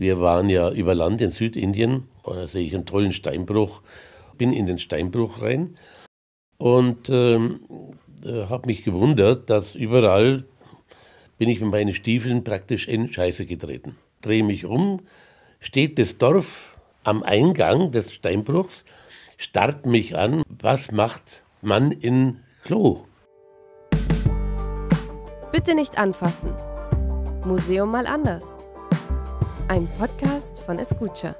Wir waren ja über Land in Südindien, da sehe ich einen tollen Steinbruch, bin in den Steinbruch rein und ähm, äh, habe mich gewundert, dass überall bin ich mit meinen Stiefeln praktisch in Scheiße getreten. Drehe mich um, steht das Dorf am Eingang des Steinbruchs, starrt mich an, was macht man in Klo? Bitte nicht anfassen. Museum mal anders ein Podcast von Escucha.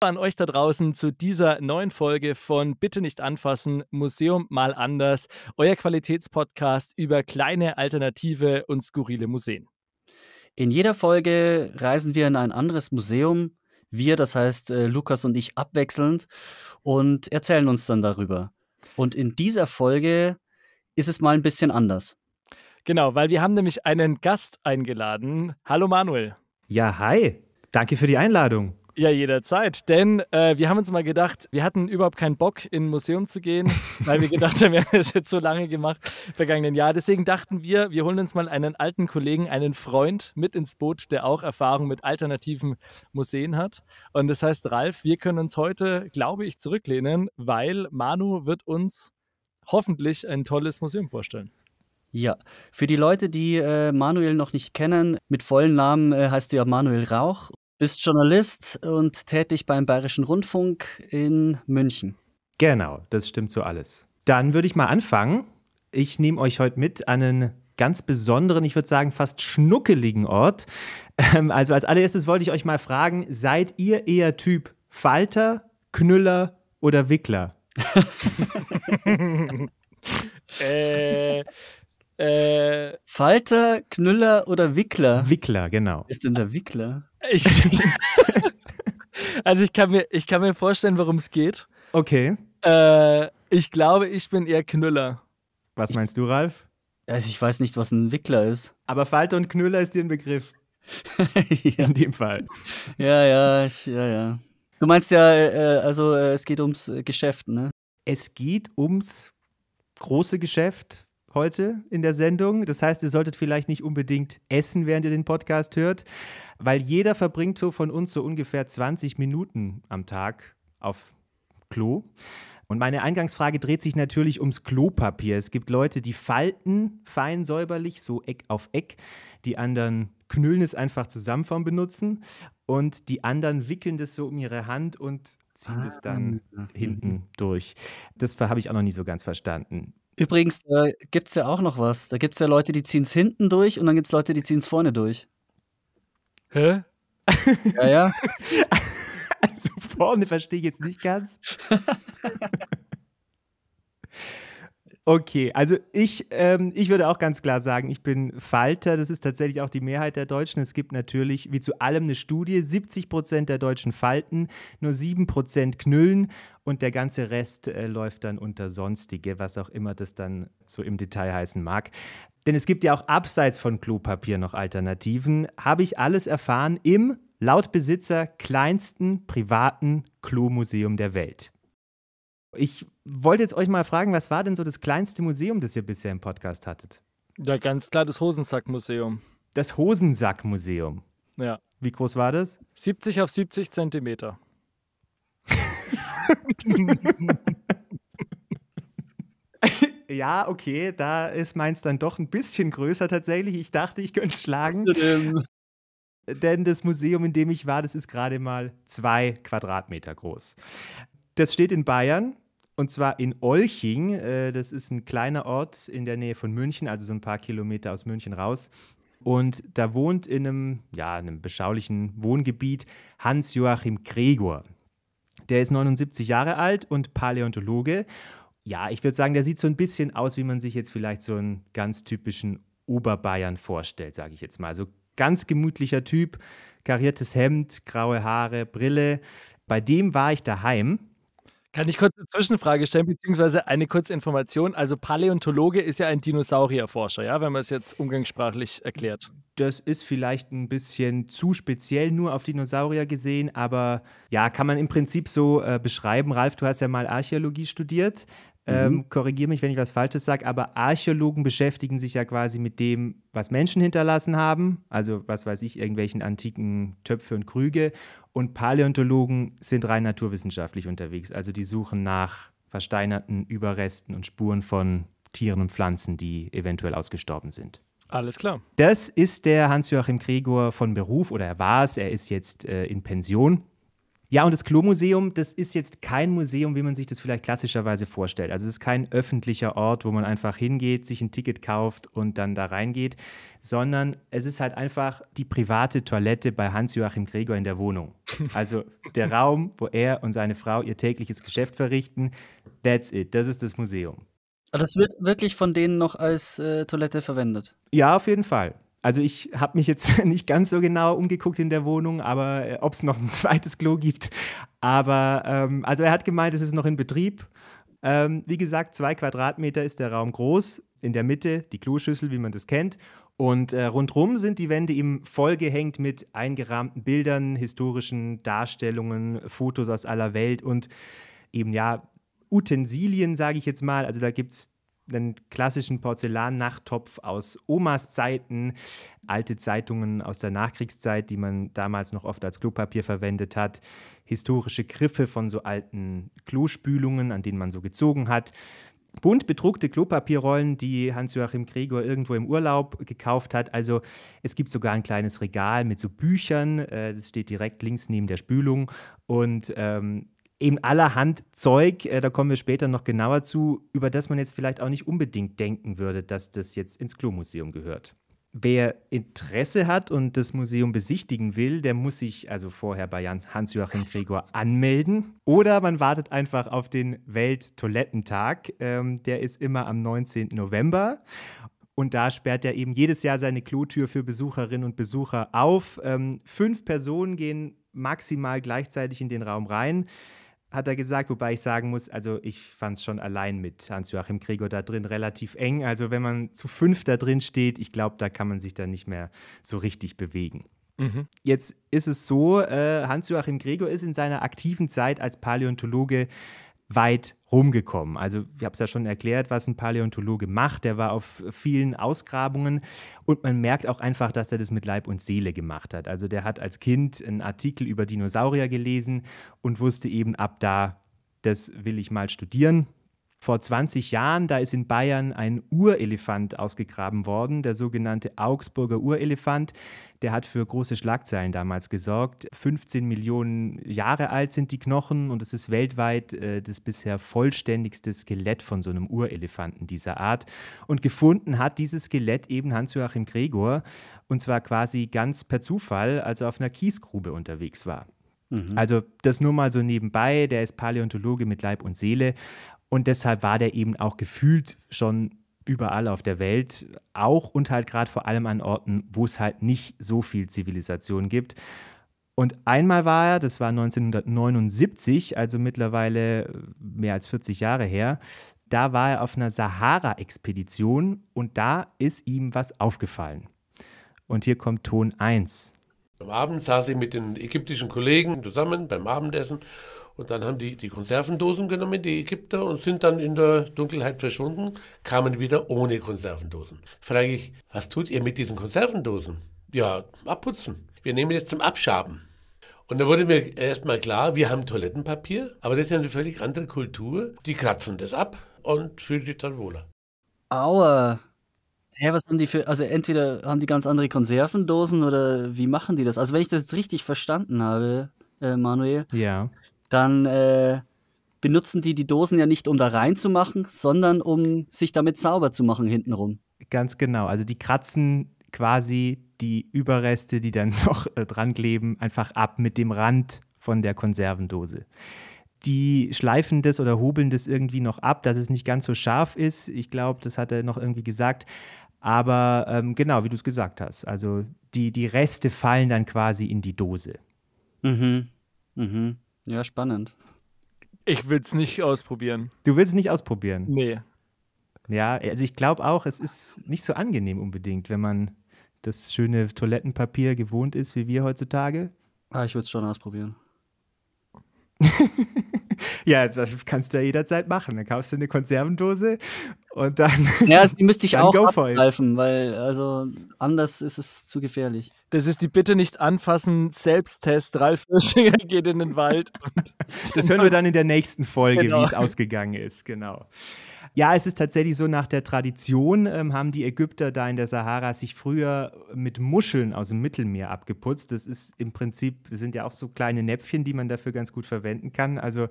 an euch da draußen zu dieser neuen Folge von Bitte nicht anfassen, Museum mal anders, euer Qualitätspodcast über kleine, alternative und skurrile Museen. In jeder Folge reisen wir in ein anderes Museum, wir, das heißt äh, Lukas und ich, abwechselnd und erzählen uns dann darüber. Und in dieser Folge ist es mal ein bisschen anders. Genau, weil wir haben nämlich einen Gast eingeladen. Hallo Manuel. Ja, hi. Danke für die Einladung. Ja, jederzeit. Denn äh, wir haben uns mal gedacht, wir hatten überhaupt keinen Bock, in ein Museum zu gehen, weil wir gedacht haben, wir haben das jetzt so lange gemacht, vergangenen Jahr. Deswegen dachten wir, wir holen uns mal einen alten Kollegen, einen Freund mit ins Boot, der auch Erfahrung mit alternativen Museen hat. Und das heißt, Ralf, wir können uns heute, glaube ich, zurücklehnen, weil Manu wird uns hoffentlich ein tolles Museum vorstellen. Ja, für die Leute, die äh, Manuel noch nicht kennen, mit vollen Namen äh, heißt er ja Manuel Rauch bist Journalist und tätig beim Bayerischen Rundfunk in München. Genau, das stimmt so alles. Dann würde ich mal anfangen. Ich nehme euch heute mit an einen ganz besonderen, ich würde sagen fast schnuckeligen Ort. Ähm, also als allererstes wollte ich euch mal fragen, seid ihr eher Typ Falter, Knüller oder Wickler? äh, äh, Falter, Knüller oder Wickler? Wickler, genau. Ist denn der Wickler? Ich, also ich kann, mir, ich kann mir vorstellen, worum es geht. Okay. Äh, ich glaube, ich bin eher Knüller. Was meinst du, Ralf? Also ich weiß nicht, was ein Wickler ist. Aber Falter und Knüller ist dir ein Begriff. ja. In dem Fall. Ja, ja, ich, ja, ja. Du meinst ja, äh, äh also äh, es geht ums äh, Geschäft, ne? Es geht ums große Geschäft, heute in der Sendung. Das heißt, ihr solltet vielleicht nicht unbedingt essen, während ihr den Podcast hört, weil jeder verbringt so von uns so ungefähr 20 Minuten am Tag auf Klo. Und meine Eingangsfrage dreht sich natürlich ums Klopapier. Es gibt Leute, die falten fein säuberlich, so Eck auf Eck. Die anderen knüllen es einfach zusammen vom Benutzen. Und die anderen wickeln das so um ihre Hand und ziehen ah. es dann hinten durch. Das habe ich auch noch nie so ganz verstanden. Übrigens, da gibt es ja auch noch was. Da gibt es ja Leute, die ziehen es hinten durch und dann gibt es Leute, die ziehen es vorne durch. Hä? Ja, ja. Also vorne verstehe ich jetzt nicht ganz. Okay, also ich, ähm, ich würde auch ganz klar sagen, ich bin Falter. Das ist tatsächlich auch die Mehrheit der Deutschen. Es gibt natürlich, wie zu allem, eine Studie. 70 Prozent der Deutschen falten, nur 7 Prozent knüllen und der ganze Rest äh, läuft dann unter Sonstige, was auch immer das dann so im Detail heißen mag. Denn es gibt ja auch abseits von Klopapier noch Alternativen. Habe ich alles erfahren im laut Besitzer kleinsten privaten Klomuseum der Welt. Ich wollte jetzt euch mal fragen, was war denn so das kleinste Museum, das ihr bisher im Podcast hattet? Ja, ganz klar das Hosensackmuseum. Das Hosensackmuseum? Ja. Wie groß war das? 70 auf 70 Zentimeter. ja, okay, da ist meins dann doch ein bisschen größer tatsächlich. Ich dachte, ich könnte es schlagen. Denn das Museum, in dem ich war, das ist gerade mal zwei Quadratmeter groß. Das steht in Bayern, und zwar in Olching. Äh, das ist ein kleiner Ort in der Nähe von München, also so ein paar Kilometer aus München raus. Und da wohnt in einem, ja, einem beschaulichen Wohngebiet Hans-Joachim Gregor. Der ist 79 Jahre alt und Paläontologe. Ja, ich würde sagen, der sieht so ein bisschen aus, wie man sich jetzt vielleicht so einen ganz typischen Oberbayern vorstellt, sage ich jetzt mal. So ganz gemütlicher Typ, kariertes Hemd, graue Haare, Brille. Bei dem war ich daheim kann ich kurz eine Zwischenfrage stellen, beziehungsweise eine kurze Information? Also Paläontologe ist ja ein Dinosaurierforscher, ja, wenn man es jetzt umgangssprachlich erklärt. Das ist vielleicht ein bisschen zu speziell nur auf Dinosaurier gesehen, aber ja, kann man im Prinzip so äh, beschreiben. Ralf, du hast ja mal Archäologie studiert. Ähm, mhm. Korrigiere mich, wenn ich was Falsches sage, aber Archäologen beschäftigen sich ja quasi mit dem, was Menschen hinterlassen haben, also was weiß ich, irgendwelchen antiken Töpfe und Krüge. Und Paläontologen sind rein naturwissenschaftlich unterwegs, also die suchen nach versteinerten Überresten und Spuren von Tieren und Pflanzen, die eventuell ausgestorben sind. Alles klar. Das ist der Hans-Joachim Gregor von Beruf oder er war es, er ist jetzt äh, in Pension. Ja, und das Klo-Museum, das ist jetzt kein Museum, wie man sich das vielleicht klassischerweise vorstellt. Also es ist kein öffentlicher Ort, wo man einfach hingeht, sich ein Ticket kauft und dann da reingeht, sondern es ist halt einfach die private Toilette bei Hans-Joachim Gregor in der Wohnung. Also der Raum, wo er und seine Frau ihr tägliches Geschäft verrichten. That's it. Das ist das Museum. Das wird wirklich von denen noch als äh, Toilette verwendet. Ja, auf jeden Fall. Also ich habe mich jetzt nicht ganz so genau umgeguckt in der Wohnung, aber äh, ob es noch ein zweites Klo gibt. Aber ähm, also er hat gemeint, es ist noch in Betrieb. Ähm, wie gesagt, zwei Quadratmeter ist der Raum groß. In der Mitte die Kloschüssel, wie man das kennt. Und äh, rundrum sind die Wände ihm vollgehängt mit eingerahmten Bildern, historischen Darstellungen, Fotos aus aller Welt und eben ja Utensilien, sage ich jetzt mal. Also da gibt es einen klassischen Porzellan-Nachttopf aus Omas Zeiten, alte Zeitungen aus der Nachkriegszeit, die man damals noch oft als Klopapier verwendet hat, historische Griffe von so alten Klospülungen, an denen man so gezogen hat. Bunt bedruckte Klopapierrollen, die Hans-Joachim Gregor irgendwo im Urlaub gekauft hat. Also es gibt sogar ein kleines Regal mit so Büchern. Äh, das steht direkt links neben der Spülung. Und ähm, eben allerhand Zeug, äh, da kommen wir später noch genauer zu, über das man jetzt vielleicht auch nicht unbedingt denken würde, dass das jetzt ins Klo-Museum gehört. Wer Interesse hat und das Museum besichtigen will, der muss sich also vorher bei Hans-Joachim Gregor anmelden. Oder man wartet einfach auf den Welttoilettentag. Ähm, der ist immer am 19. November. Und da sperrt er eben jedes Jahr seine Klotür für Besucherinnen und Besucher auf. Ähm, fünf Personen gehen maximal gleichzeitig in den Raum rein hat er gesagt, wobei ich sagen muss, also ich fand es schon allein mit Hans-Joachim Gregor da drin relativ eng. Also wenn man zu fünf da drin steht, ich glaube, da kann man sich dann nicht mehr so richtig bewegen. Mhm. Jetzt ist es so, äh, Hans-Joachim Gregor ist in seiner aktiven Zeit als Paläontologe weit rumgekommen. Also ich habe es ja schon erklärt, was ein Paläontologe macht. Der war auf vielen Ausgrabungen und man merkt auch einfach, dass er das mit Leib und Seele gemacht hat. Also der hat als Kind einen Artikel über Dinosaurier gelesen und wusste eben ab da, das will ich mal studieren. Vor 20 Jahren, da ist in Bayern ein Urelefant ausgegraben worden, der sogenannte Augsburger Urelefant. Der hat für große Schlagzeilen damals gesorgt. 15 Millionen Jahre alt sind die Knochen und es ist weltweit äh, das bisher vollständigste Skelett von so einem Urelefanten dieser Art. Und gefunden hat dieses Skelett eben Hans-Joachim Gregor und zwar quasi ganz per Zufall, als er auf einer Kiesgrube unterwegs war. Mhm. Also das nur mal so nebenbei, der ist Paläontologe mit Leib und Seele und deshalb war der eben auch gefühlt schon überall auf der Welt, auch und halt gerade vor allem an Orten, wo es halt nicht so viel Zivilisation gibt. Und einmal war er, das war 1979, also mittlerweile äh, mehr als 40 Jahre her, da war er auf einer Sahara-Expedition und da ist ihm was aufgefallen. Und hier kommt Ton 1. Am Abend saß ich mit den ägyptischen Kollegen zusammen beim Abendessen und dann haben die die Konservendosen genommen, die Ägypter, und sind dann in der Dunkelheit verschwunden, kamen wieder ohne Konservendosen. Frage ich, was tut ihr mit diesen Konservendosen? Ja, abputzen. Wir nehmen jetzt zum Abschaben. Und da wurde mir erstmal klar, wir haben Toilettenpapier, aber das ist ja eine völlig andere Kultur. Die kratzen das ab und fühlen sich dann wohler. Aua, Hä, was haben die für. Also, entweder haben die ganz andere Konservendosen oder wie machen die das? Also, wenn ich das richtig verstanden habe, äh, Manuel, ja dann äh, benutzen die die Dosen ja nicht, um da reinzumachen, sondern um sich damit sauber zu machen hintenrum. Ganz genau. Also die kratzen quasi die Überreste, die dann noch äh, dran kleben, einfach ab mit dem Rand von der Konservendose. Die schleifen das oder hobeln das irgendwie noch ab, dass es nicht ganz so scharf ist. Ich glaube, das hat er noch irgendwie gesagt. Aber ähm, genau, wie du es gesagt hast. Also die, die Reste fallen dann quasi in die Dose. Mhm. Mhm. Ja, spannend. Ich will es nicht ausprobieren. Du willst es nicht ausprobieren? Nee. Ja, also ich glaube auch, es ist nicht so angenehm unbedingt, wenn man das schöne Toilettenpapier gewohnt ist, wie wir heutzutage. Ah, ich würde es schon ausprobieren. ja, das kannst du ja jederzeit machen. Dann kaufst du eine Konservendose und dann. Ja, die müsste ich auch abgreifen, weil also anders ist es zu gefährlich. Das ist die Bitte nicht anfassen, Selbsttest. Ralf Hirschinger geht in den Wald. das hören wir dann in der nächsten Folge, genau. wie es ausgegangen ist. Genau. Ja, es ist tatsächlich so, nach der Tradition ähm, haben die Ägypter da in der Sahara sich früher mit Muscheln aus dem Mittelmeer abgeputzt. Das ist im Prinzip, das sind ja auch so kleine Näpfchen, die man dafür ganz gut verwenden kann. Also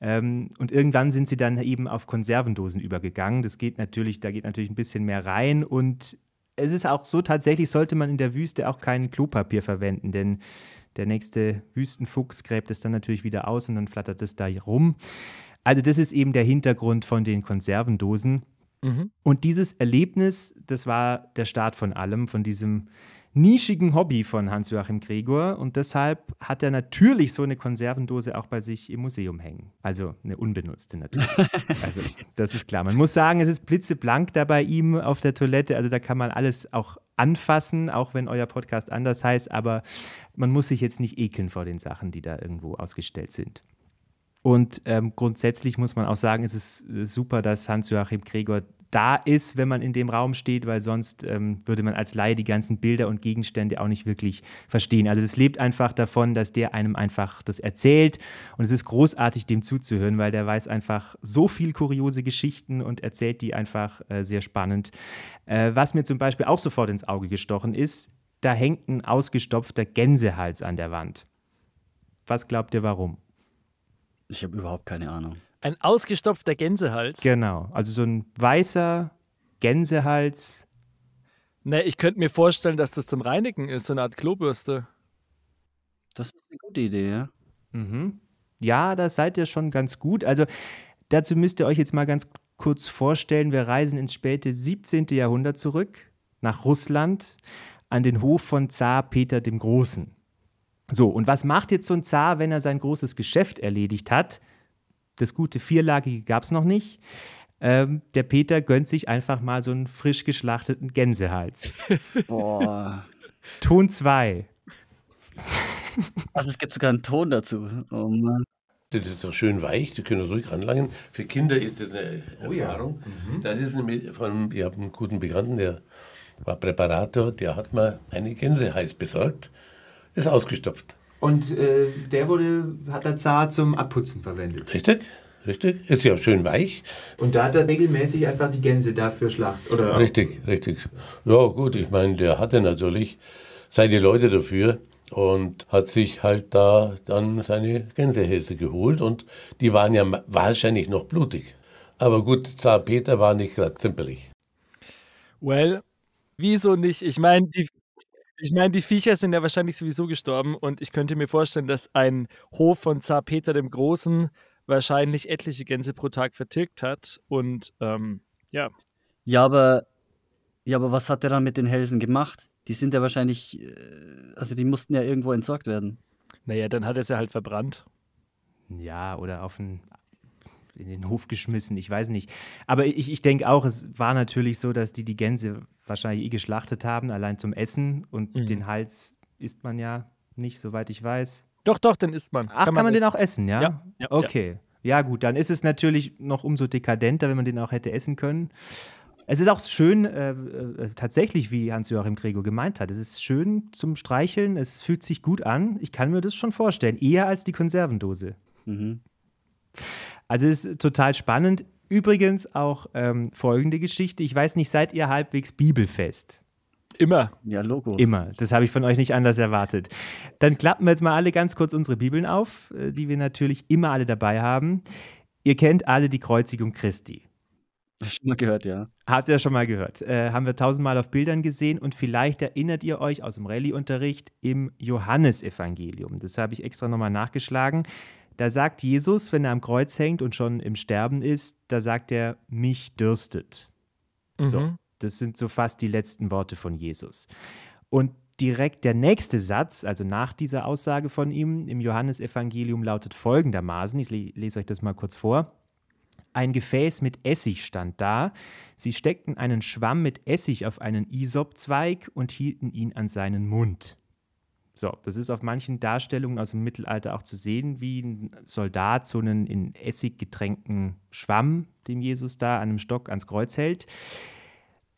ähm, und irgendwann sind sie dann eben auf Konservendosen übergegangen. Das geht natürlich, da geht natürlich ein bisschen mehr rein und es ist auch so, tatsächlich sollte man in der Wüste auch kein Klopapier verwenden, denn der nächste Wüstenfuchs gräbt es dann natürlich wieder aus und dann flattert es da rum. Also das ist eben der Hintergrund von den Konservendosen. Mhm. Und dieses Erlebnis, das war der Start von allem, von diesem nischigen Hobby von Hans-Joachim Gregor. Und deshalb hat er natürlich so eine Konservendose auch bei sich im Museum hängen. Also eine unbenutzte natürlich. also das ist klar. Man muss sagen, es ist blitzeblank da bei ihm auf der Toilette. Also da kann man alles auch anfassen, auch wenn euer Podcast anders heißt. Aber man muss sich jetzt nicht ekeln vor den Sachen, die da irgendwo ausgestellt sind. Und ähm, grundsätzlich muss man auch sagen, es ist äh, super, dass Hans-Joachim Gregor da ist, wenn man in dem Raum steht, weil sonst ähm, würde man als Laie die ganzen Bilder und Gegenstände auch nicht wirklich verstehen. Also es lebt einfach davon, dass der einem einfach das erzählt und es ist großartig, dem zuzuhören, weil der weiß einfach so viel kuriose Geschichten und erzählt die einfach äh, sehr spannend. Äh, was mir zum Beispiel auch sofort ins Auge gestochen ist, da hängt ein ausgestopfter Gänsehals an der Wand. Was glaubt ihr warum? Ich habe überhaupt keine Ahnung. Ein ausgestopfter Gänsehals. Genau, also so ein weißer Gänsehals. Ne, ich könnte mir vorstellen, dass das zum Reinigen ist, so eine Art Klobürste. Das ist eine gute Idee, ja. Mhm. Ja, da seid ihr schon ganz gut. Also dazu müsst ihr euch jetzt mal ganz kurz vorstellen, wir reisen ins späte 17. Jahrhundert zurück, nach Russland, an den Hof von Zar Peter dem Großen. So, und was macht jetzt so ein Zar, wenn er sein großes Geschäft erledigt hat? Das gute Vierlagige gab es noch nicht. Ähm, der Peter gönnt sich einfach mal so einen frisch geschlachteten Gänsehals. Boah. Ton 2. Also es gibt sogar einen Ton dazu. Oh Mann. Das ist doch schön weich, die können ruhig ranlangen. Für Kinder ist das eine oh, Erfahrung. Ja. Mhm. Das ist eine, von, ich habe einen guten Bekannten, der war Präparator, der hat mal eine Gänsehals besorgt ist ausgestopft. Und äh, der wurde, hat der Zar zum Abputzen verwendet. Richtig, richtig. Ist ja schön weich. Und da hat er regelmäßig einfach die Gänse dafür schlacht, oder? Richtig, richtig. Ja, gut, ich meine, der hatte natürlich seine Leute dafür und hat sich halt da dann seine Gänsehälse geholt und die waren ja wahrscheinlich noch blutig. Aber gut, Zar Peter war nicht gerade zimperlich. Well, wieso nicht? Ich meine, die, ich meine, die Viecher sind ja wahrscheinlich sowieso gestorben und ich könnte mir vorstellen, dass ein Hof von Zar Peter dem Großen wahrscheinlich etliche Gänse pro Tag vertilgt hat und ähm, ja. Ja, aber ja, aber was hat er dann mit den Hälsen gemacht? Die sind ja wahrscheinlich, äh, also die mussten ja irgendwo entsorgt werden. Naja, dann hat er sie halt verbrannt. Ja, oder auf ein in den Hof geschmissen, ich weiß nicht. Aber ich, ich denke auch, es war natürlich so, dass die die Gänse wahrscheinlich eh geschlachtet haben, allein zum Essen und mhm. den Hals isst man ja nicht, soweit ich weiß. Doch, doch, den isst man. Ach, kann man, kann man den auch essen, ja? Ja. ja okay. Ja. ja, gut, dann ist es natürlich noch umso dekadenter, wenn man den auch hätte essen können. Es ist auch schön, äh, äh, äh, tatsächlich, wie Hans-Joachim Gregor gemeint hat, es ist schön zum Streicheln, es fühlt sich gut an. Ich kann mir das schon vorstellen, eher als die Konservendose. Mhm. Also es ist total spannend. Übrigens auch ähm, folgende Geschichte. Ich weiß nicht, seid ihr halbwegs bibelfest? Immer. Ja, Logo. Immer. Das habe ich von euch nicht anders erwartet. Dann klappen wir jetzt mal alle ganz kurz unsere Bibeln auf, äh, die wir natürlich immer alle dabei haben. Ihr kennt alle die Kreuzigung Christi. Schon mal gehört, ja. Habt ihr schon mal gehört. Äh, haben wir tausendmal auf Bildern gesehen und vielleicht erinnert ihr euch aus dem Rallye-Unterricht im Johannesevangelium. Das habe ich extra nochmal nachgeschlagen. Da sagt Jesus, wenn er am Kreuz hängt und schon im Sterben ist, da sagt er, mich dürstet. Mhm. So, das sind so fast die letzten Worte von Jesus. Und direkt der nächste Satz, also nach dieser Aussage von ihm im Johannesevangelium, lautet folgendermaßen: Ich lese euch das mal kurz vor. Ein Gefäß mit Essig stand da. Sie steckten einen Schwamm mit Essig auf einen Isopzweig und hielten ihn an seinen Mund. So, das ist auf manchen Darstellungen aus dem Mittelalter auch zu sehen, wie ein Soldat so einen in Essig getränkten Schwamm, dem Jesus da an einem Stock ans Kreuz hält.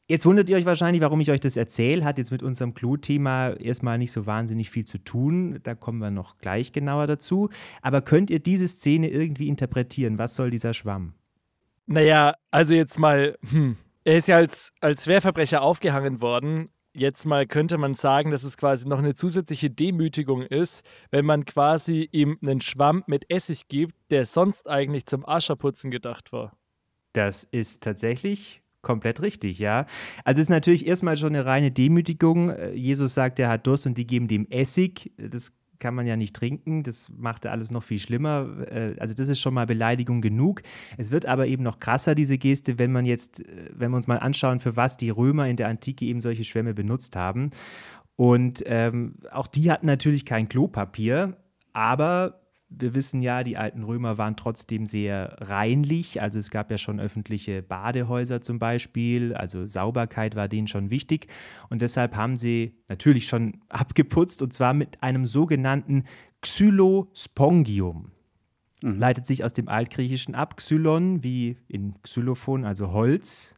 Jetzt wundert ihr euch wahrscheinlich, warum ich euch das erzähle. Hat jetzt mit unserem Clou-Thema erstmal nicht so wahnsinnig viel zu tun. Da kommen wir noch gleich genauer dazu. Aber könnt ihr diese Szene irgendwie interpretieren? Was soll dieser Schwamm? Naja, also jetzt mal, hm. er ist ja als, als Schwerverbrecher aufgehangen worden jetzt mal könnte man sagen, dass es quasi noch eine zusätzliche Demütigung ist, wenn man quasi ihm einen Schwamm mit Essig gibt, der sonst eigentlich zum Ascherputzen gedacht war. Das ist tatsächlich komplett richtig, ja. Also es ist natürlich erstmal schon eine reine Demütigung. Äh, Jesus sagt, er hat Durst und die geben dem Essig. Das kann man ja nicht trinken, das macht alles noch viel schlimmer. Äh, also das ist schon mal Beleidigung genug. Es wird aber eben noch krasser, diese Geste, wenn man jetzt, äh, wenn wir uns mal anschauen, für was die Römer in der Antike eben solche Schwämme benutzt haben. Und ähm, auch die hatten natürlich kein Klopapier, aber wir wissen ja, die alten Römer waren trotzdem sehr reinlich. Also es gab ja schon öffentliche Badehäuser zum Beispiel. Also Sauberkeit war denen schon wichtig. Und deshalb haben sie natürlich schon abgeputzt und zwar mit einem sogenannten Xylospongium. Mhm. Leitet sich aus dem Altgriechischen ab. Xylon wie in Xylophon, also Holz.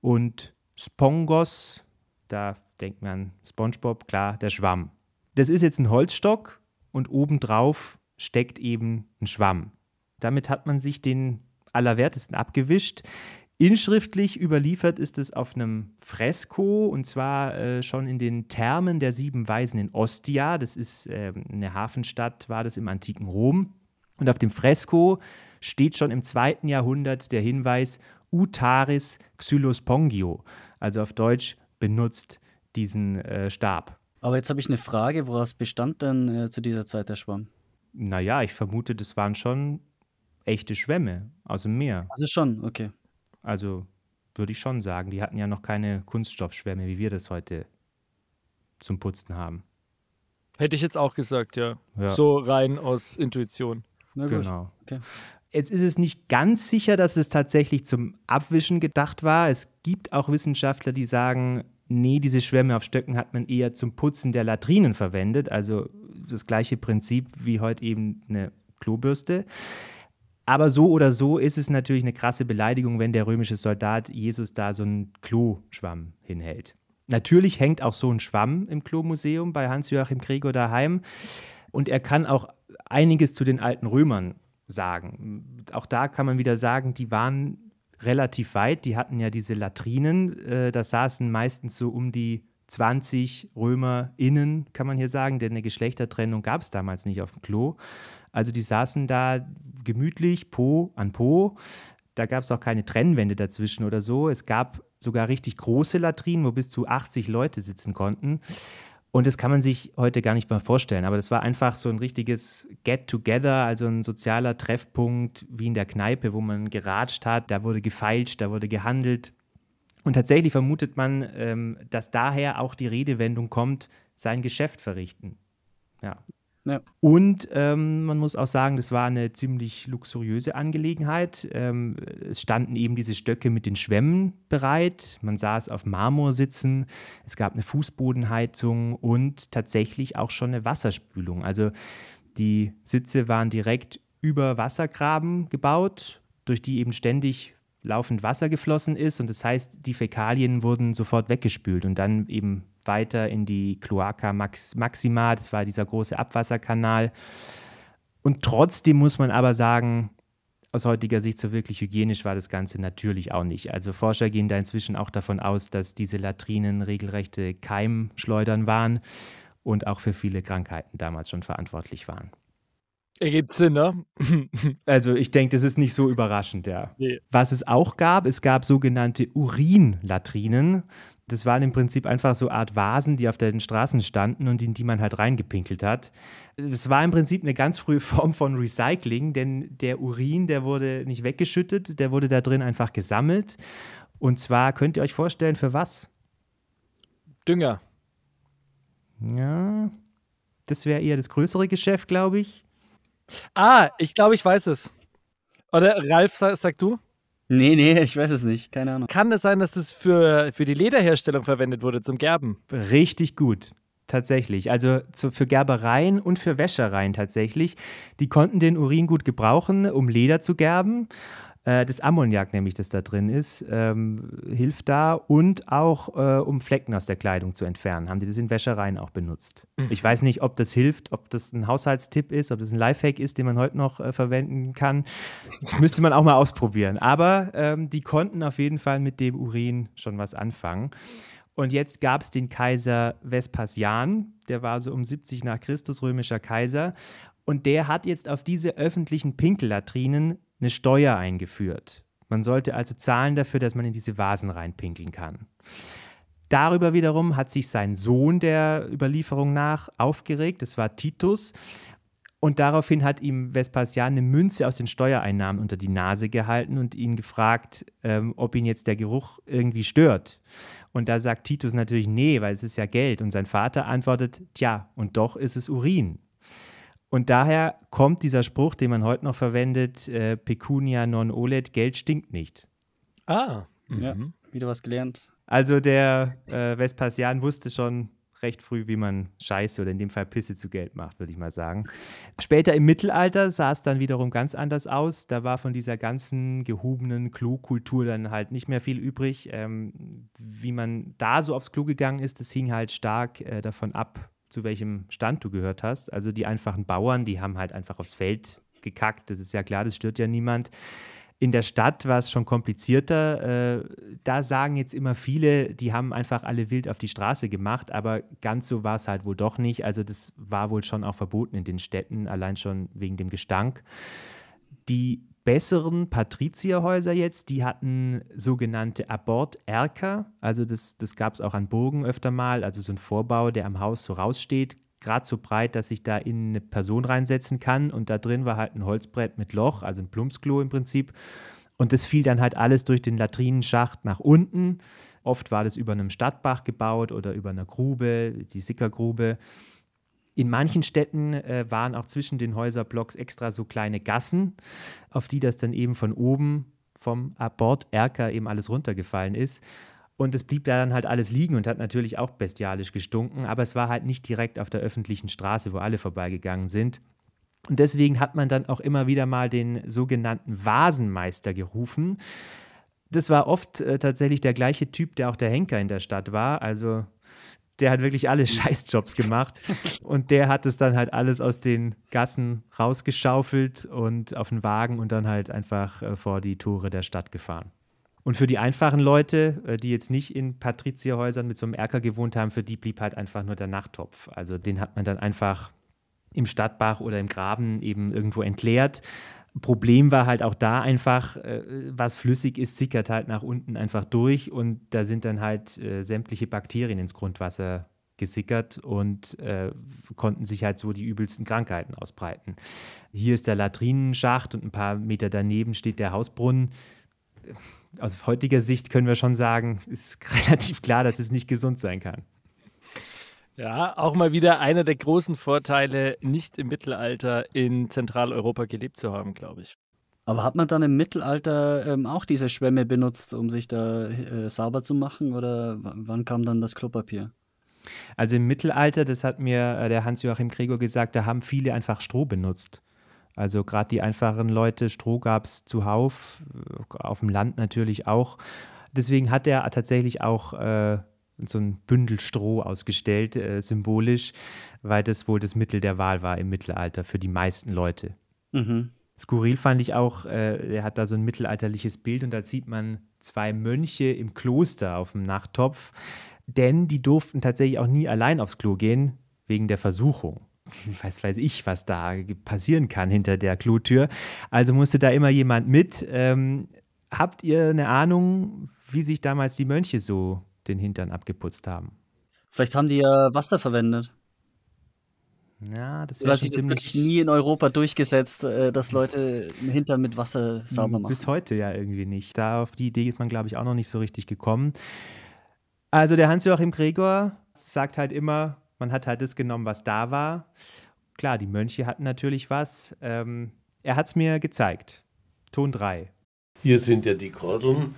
Und Spongos, da denkt man SpongeBob, klar, der Schwamm. Das ist jetzt ein Holzstock und obendrauf steckt eben ein Schwamm. Damit hat man sich den Allerwertesten abgewischt. Inschriftlich überliefert ist es auf einem Fresko und zwar äh, schon in den Thermen der Sieben Weisen in Ostia. Das ist äh, eine Hafenstadt, war das im antiken Rom. Und auf dem Fresko steht schon im zweiten Jahrhundert der Hinweis Utaris Xylospongio, also auf Deutsch benutzt diesen äh, Stab. Aber jetzt habe ich eine Frage, woraus bestand denn äh, zu dieser Zeit der Schwamm? Naja, ich vermute, das waren schon echte Schwämme aus also dem Meer. Also schon, okay. Also würde ich schon sagen, die hatten ja noch keine Kunststoffschwämme, wie wir das heute zum Putzen haben. Hätte ich jetzt auch gesagt, ja. ja. So rein aus Intuition. Na gut. Genau. Okay. Jetzt ist es nicht ganz sicher, dass es tatsächlich zum Abwischen gedacht war. Es gibt auch Wissenschaftler, die sagen, nee, diese Schwämme auf Stöcken hat man eher zum Putzen der Latrinen verwendet, also das gleiche Prinzip wie heute eben eine Klobürste. Aber so oder so ist es natürlich eine krasse Beleidigung, wenn der römische Soldat Jesus da so einen Kloschwamm hinhält. Natürlich hängt auch so ein Schwamm im Klo-Museum bei Hans-Joachim Gregor daheim. Und er kann auch einiges zu den alten Römern sagen. Auch da kann man wieder sagen, die waren relativ weit. Die hatten ja diese Latrinen. Äh, da saßen meistens so um die 20 RömerInnen, kann man hier sagen, denn eine Geschlechtertrennung gab es damals nicht auf dem Klo. Also die saßen da gemütlich, Po an Po. Da gab es auch keine Trennwände dazwischen oder so. Es gab sogar richtig große Latrinen, wo bis zu 80 Leute sitzen konnten. Und das kann man sich heute gar nicht mehr vorstellen. Aber das war einfach so ein richtiges Get-Together, also ein sozialer Treffpunkt wie in der Kneipe, wo man geratscht hat. Da wurde gefeilscht, da wurde gehandelt. Und tatsächlich vermutet man, ähm, dass daher auch die Redewendung kommt, sein Geschäft verrichten. Ja. ja. Und ähm, man muss auch sagen, das war eine ziemlich luxuriöse Angelegenheit. Ähm, es standen eben diese Stöcke mit den Schwämmen bereit. Man saß auf Marmor sitzen. Es gab eine Fußbodenheizung und tatsächlich auch schon eine Wasserspülung. Also die Sitze waren direkt über Wassergraben gebaut, durch die eben ständig laufend Wasser geflossen ist und das heißt, die Fäkalien wurden sofort weggespült und dann eben weiter in die Cloaca Max Maxima, das war dieser große Abwasserkanal. Und trotzdem muss man aber sagen, aus heutiger Sicht so wirklich hygienisch war das Ganze natürlich auch nicht. Also Forscher gehen da inzwischen auch davon aus, dass diese Latrinen regelrechte Keimschleudern waren und auch für viele Krankheiten damals schon verantwortlich waren. Ergibt Sinn, ne? also ich denke, das ist nicht so überraschend, ja. Nee. Was es auch gab, es gab sogenannte Urinlatrinen. Das waren im Prinzip einfach so Art Vasen, die auf den Straßen standen und in die man halt reingepinkelt hat. Das war im Prinzip eine ganz frühe Form von Recycling, denn der Urin, der wurde nicht weggeschüttet, der wurde da drin einfach gesammelt. Und zwar könnt ihr euch vorstellen, für was? Dünger. Ja, das wäre eher das größere Geschäft, glaube ich. Ah, ich glaube, ich weiß es. Oder Ralf, sag, sag du? Nee, nee, ich weiß es nicht. Keine Ahnung. Kann es sein, dass es für, für die Lederherstellung verwendet wurde, zum Gerben? Richtig gut. Tatsächlich. Also zu, für Gerbereien und für Wäschereien tatsächlich. Die konnten den Urin gut gebrauchen, um Leder zu gerben. Äh, das Ammoniak nämlich, das da drin ist, ähm, hilft da und auch, äh, um Flecken aus der Kleidung zu entfernen, haben die das in Wäschereien auch benutzt. Mhm. Ich weiß nicht, ob das hilft, ob das ein Haushaltstipp ist, ob das ein Lifehack ist, den man heute noch äh, verwenden kann. Müsste man auch mal ausprobieren. Aber ähm, die konnten auf jeden Fall mit dem Urin schon was anfangen. Und jetzt gab es den Kaiser Vespasian, der war so um 70 nach Christus römischer Kaiser. Und der hat jetzt auf diese öffentlichen Pinkellatrinen eine Steuer eingeführt. Man sollte also zahlen dafür, dass man in diese Vasen reinpinkeln kann. Darüber wiederum hat sich sein Sohn der Überlieferung nach aufgeregt, das war Titus. Und daraufhin hat ihm Vespasian eine Münze aus den Steuereinnahmen unter die Nase gehalten und ihn gefragt, ähm, ob ihn jetzt der Geruch irgendwie stört. Und da sagt Titus natürlich, nee, weil es ist ja Geld. Und sein Vater antwortet, tja, und doch ist es Urin. Und daher kommt dieser Spruch, den man heute noch verwendet, äh, Pecunia non olet, Geld stinkt nicht. Ah, ja, mhm. wieder was gelernt. Also der äh, Vespasian wusste schon recht früh, wie man Scheiße oder in dem Fall Pisse zu Geld macht, würde ich mal sagen. Später im Mittelalter sah es dann wiederum ganz anders aus. Da war von dieser ganzen gehobenen Klo-Kultur dann halt nicht mehr viel übrig. Ähm, wie man da so aufs Klo gegangen ist, das hing halt stark äh, davon ab, zu welchem Stand du gehört hast. Also die einfachen Bauern, die haben halt einfach aufs Feld gekackt. Das ist ja klar, das stört ja niemand. In der Stadt war es schon komplizierter. Äh, da sagen jetzt immer viele, die haben einfach alle wild auf die Straße gemacht, aber ganz so war es halt wohl doch nicht. Also das war wohl schon auch verboten in den Städten, allein schon wegen dem Gestank. Die besseren Patrizierhäuser jetzt, die hatten sogenannte Aborterker. Also das, das gab es auch an Burgen öfter mal. Also so ein Vorbau, der am Haus so raussteht, gerade so breit, dass ich da in eine Person reinsetzen kann. Und da drin war halt ein Holzbrett mit Loch, also ein Plumpsklo im Prinzip. Und das fiel dann halt alles durch den Latrinenschacht nach unten. Oft war das über einem Stadtbach gebaut oder über einer Grube, die Sickergrube. In manchen Städten äh, waren auch zwischen den Häuserblocks extra so kleine Gassen, auf die das dann eben von oben vom Aborterker eben alles runtergefallen ist. Und es blieb da dann halt alles liegen und hat natürlich auch bestialisch gestunken, aber es war halt nicht direkt auf der öffentlichen Straße, wo alle vorbeigegangen sind. Und deswegen hat man dann auch immer wieder mal den sogenannten Vasenmeister gerufen. Das war oft äh, tatsächlich der gleiche Typ, der auch der Henker in der Stadt war, also der hat wirklich alle Scheißjobs gemacht und der hat es dann halt alles aus den Gassen rausgeschaufelt und auf den Wagen und dann halt einfach äh, vor die Tore der Stadt gefahren. Und für die einfachen Leute, äh, die jetzt nicht in Patrizierhäusern mit so einem Erker gewohnt haben, für die blieb halt einfach nur der Nachttopf. Also den hat man dann einfach im Stadtbach oder im Graben eben irgendwo entleert Problem war halt auch da einfach, äh, was flüssig ist, sickert halt nach unten einfach durch und da sind dann halt äh, sämtliche Bakterien ins Grundwasser gesickert und äh, konnten sich halt so die übelsten Krankheiten ausbreiten. Hier ist der Latrinenschacht und ein paar Meter daneben steht der Hausbrunnen. Aus heutiger Sicht können wir schon sagen, ist relativ klar, dass es nicht gesund sein kann. Ja, auch mal wieder einer der großen Vorteile, nicht im Mittelalter in Zentraleuropa gelebt zu haben, glaube ich. Aber hat man dann im Mittelalter ähm, auch diese Schwämme benutzt, um sich da äh, sauber zu machen? Oder wann kam dann das Klopapier? Also im Mittelalter, das hat mir äh, der Hans-Joachim Gregor gesagt, da haben viele einfach Stroh benutzt. Also gerade die einfachen Leute, Stroh gab es zuhauf, äh, auf dem Land natürlich auch. Deswegen hat er tatsächlich auch äh, so ein Bündel Stroh ausgestellt, äh, symbolisch, weil das wohl das Mittel der Wahl war im Mittelalter für die meisten Leute. Mhm. Skurril fand ich auch, äh, er hat da so ein mittelalterliches Bild und da sieht man zwei Mönche im Kloster auf dem Nachttopf, denn die durften tatsächlich auch nie allein aufs Klo gehen, wegen der Versuchung. Ich Weiß, weiß ich, was da passieren kann hinter der Klotür. Also musste da immer jemand mit. Ähm, habt ihr eine Ahnung, wie sich damals die Mönche so den Hintern abgeputzt haben. Vielleicht haben die ja Wasser verwendet. Ja, das wäre schon ziemlich... wirklich nie in Europa durchgesetzt, äh, dass Leute einen Hintern mit Wasser sauber machen. Bis heute ja irgendwie nicht. Da auf die Idee ist man, glaube ich, auch noch nicht so richtig gekommen. Also der Hans-Joachim Gregor sagt halt immer, man hat halt das genommen, was da war. Klar, die Mönche hatten natürlich was. Ähm, er hat es mir gezeigt. Ton 3. Hier sind ja die Kordeln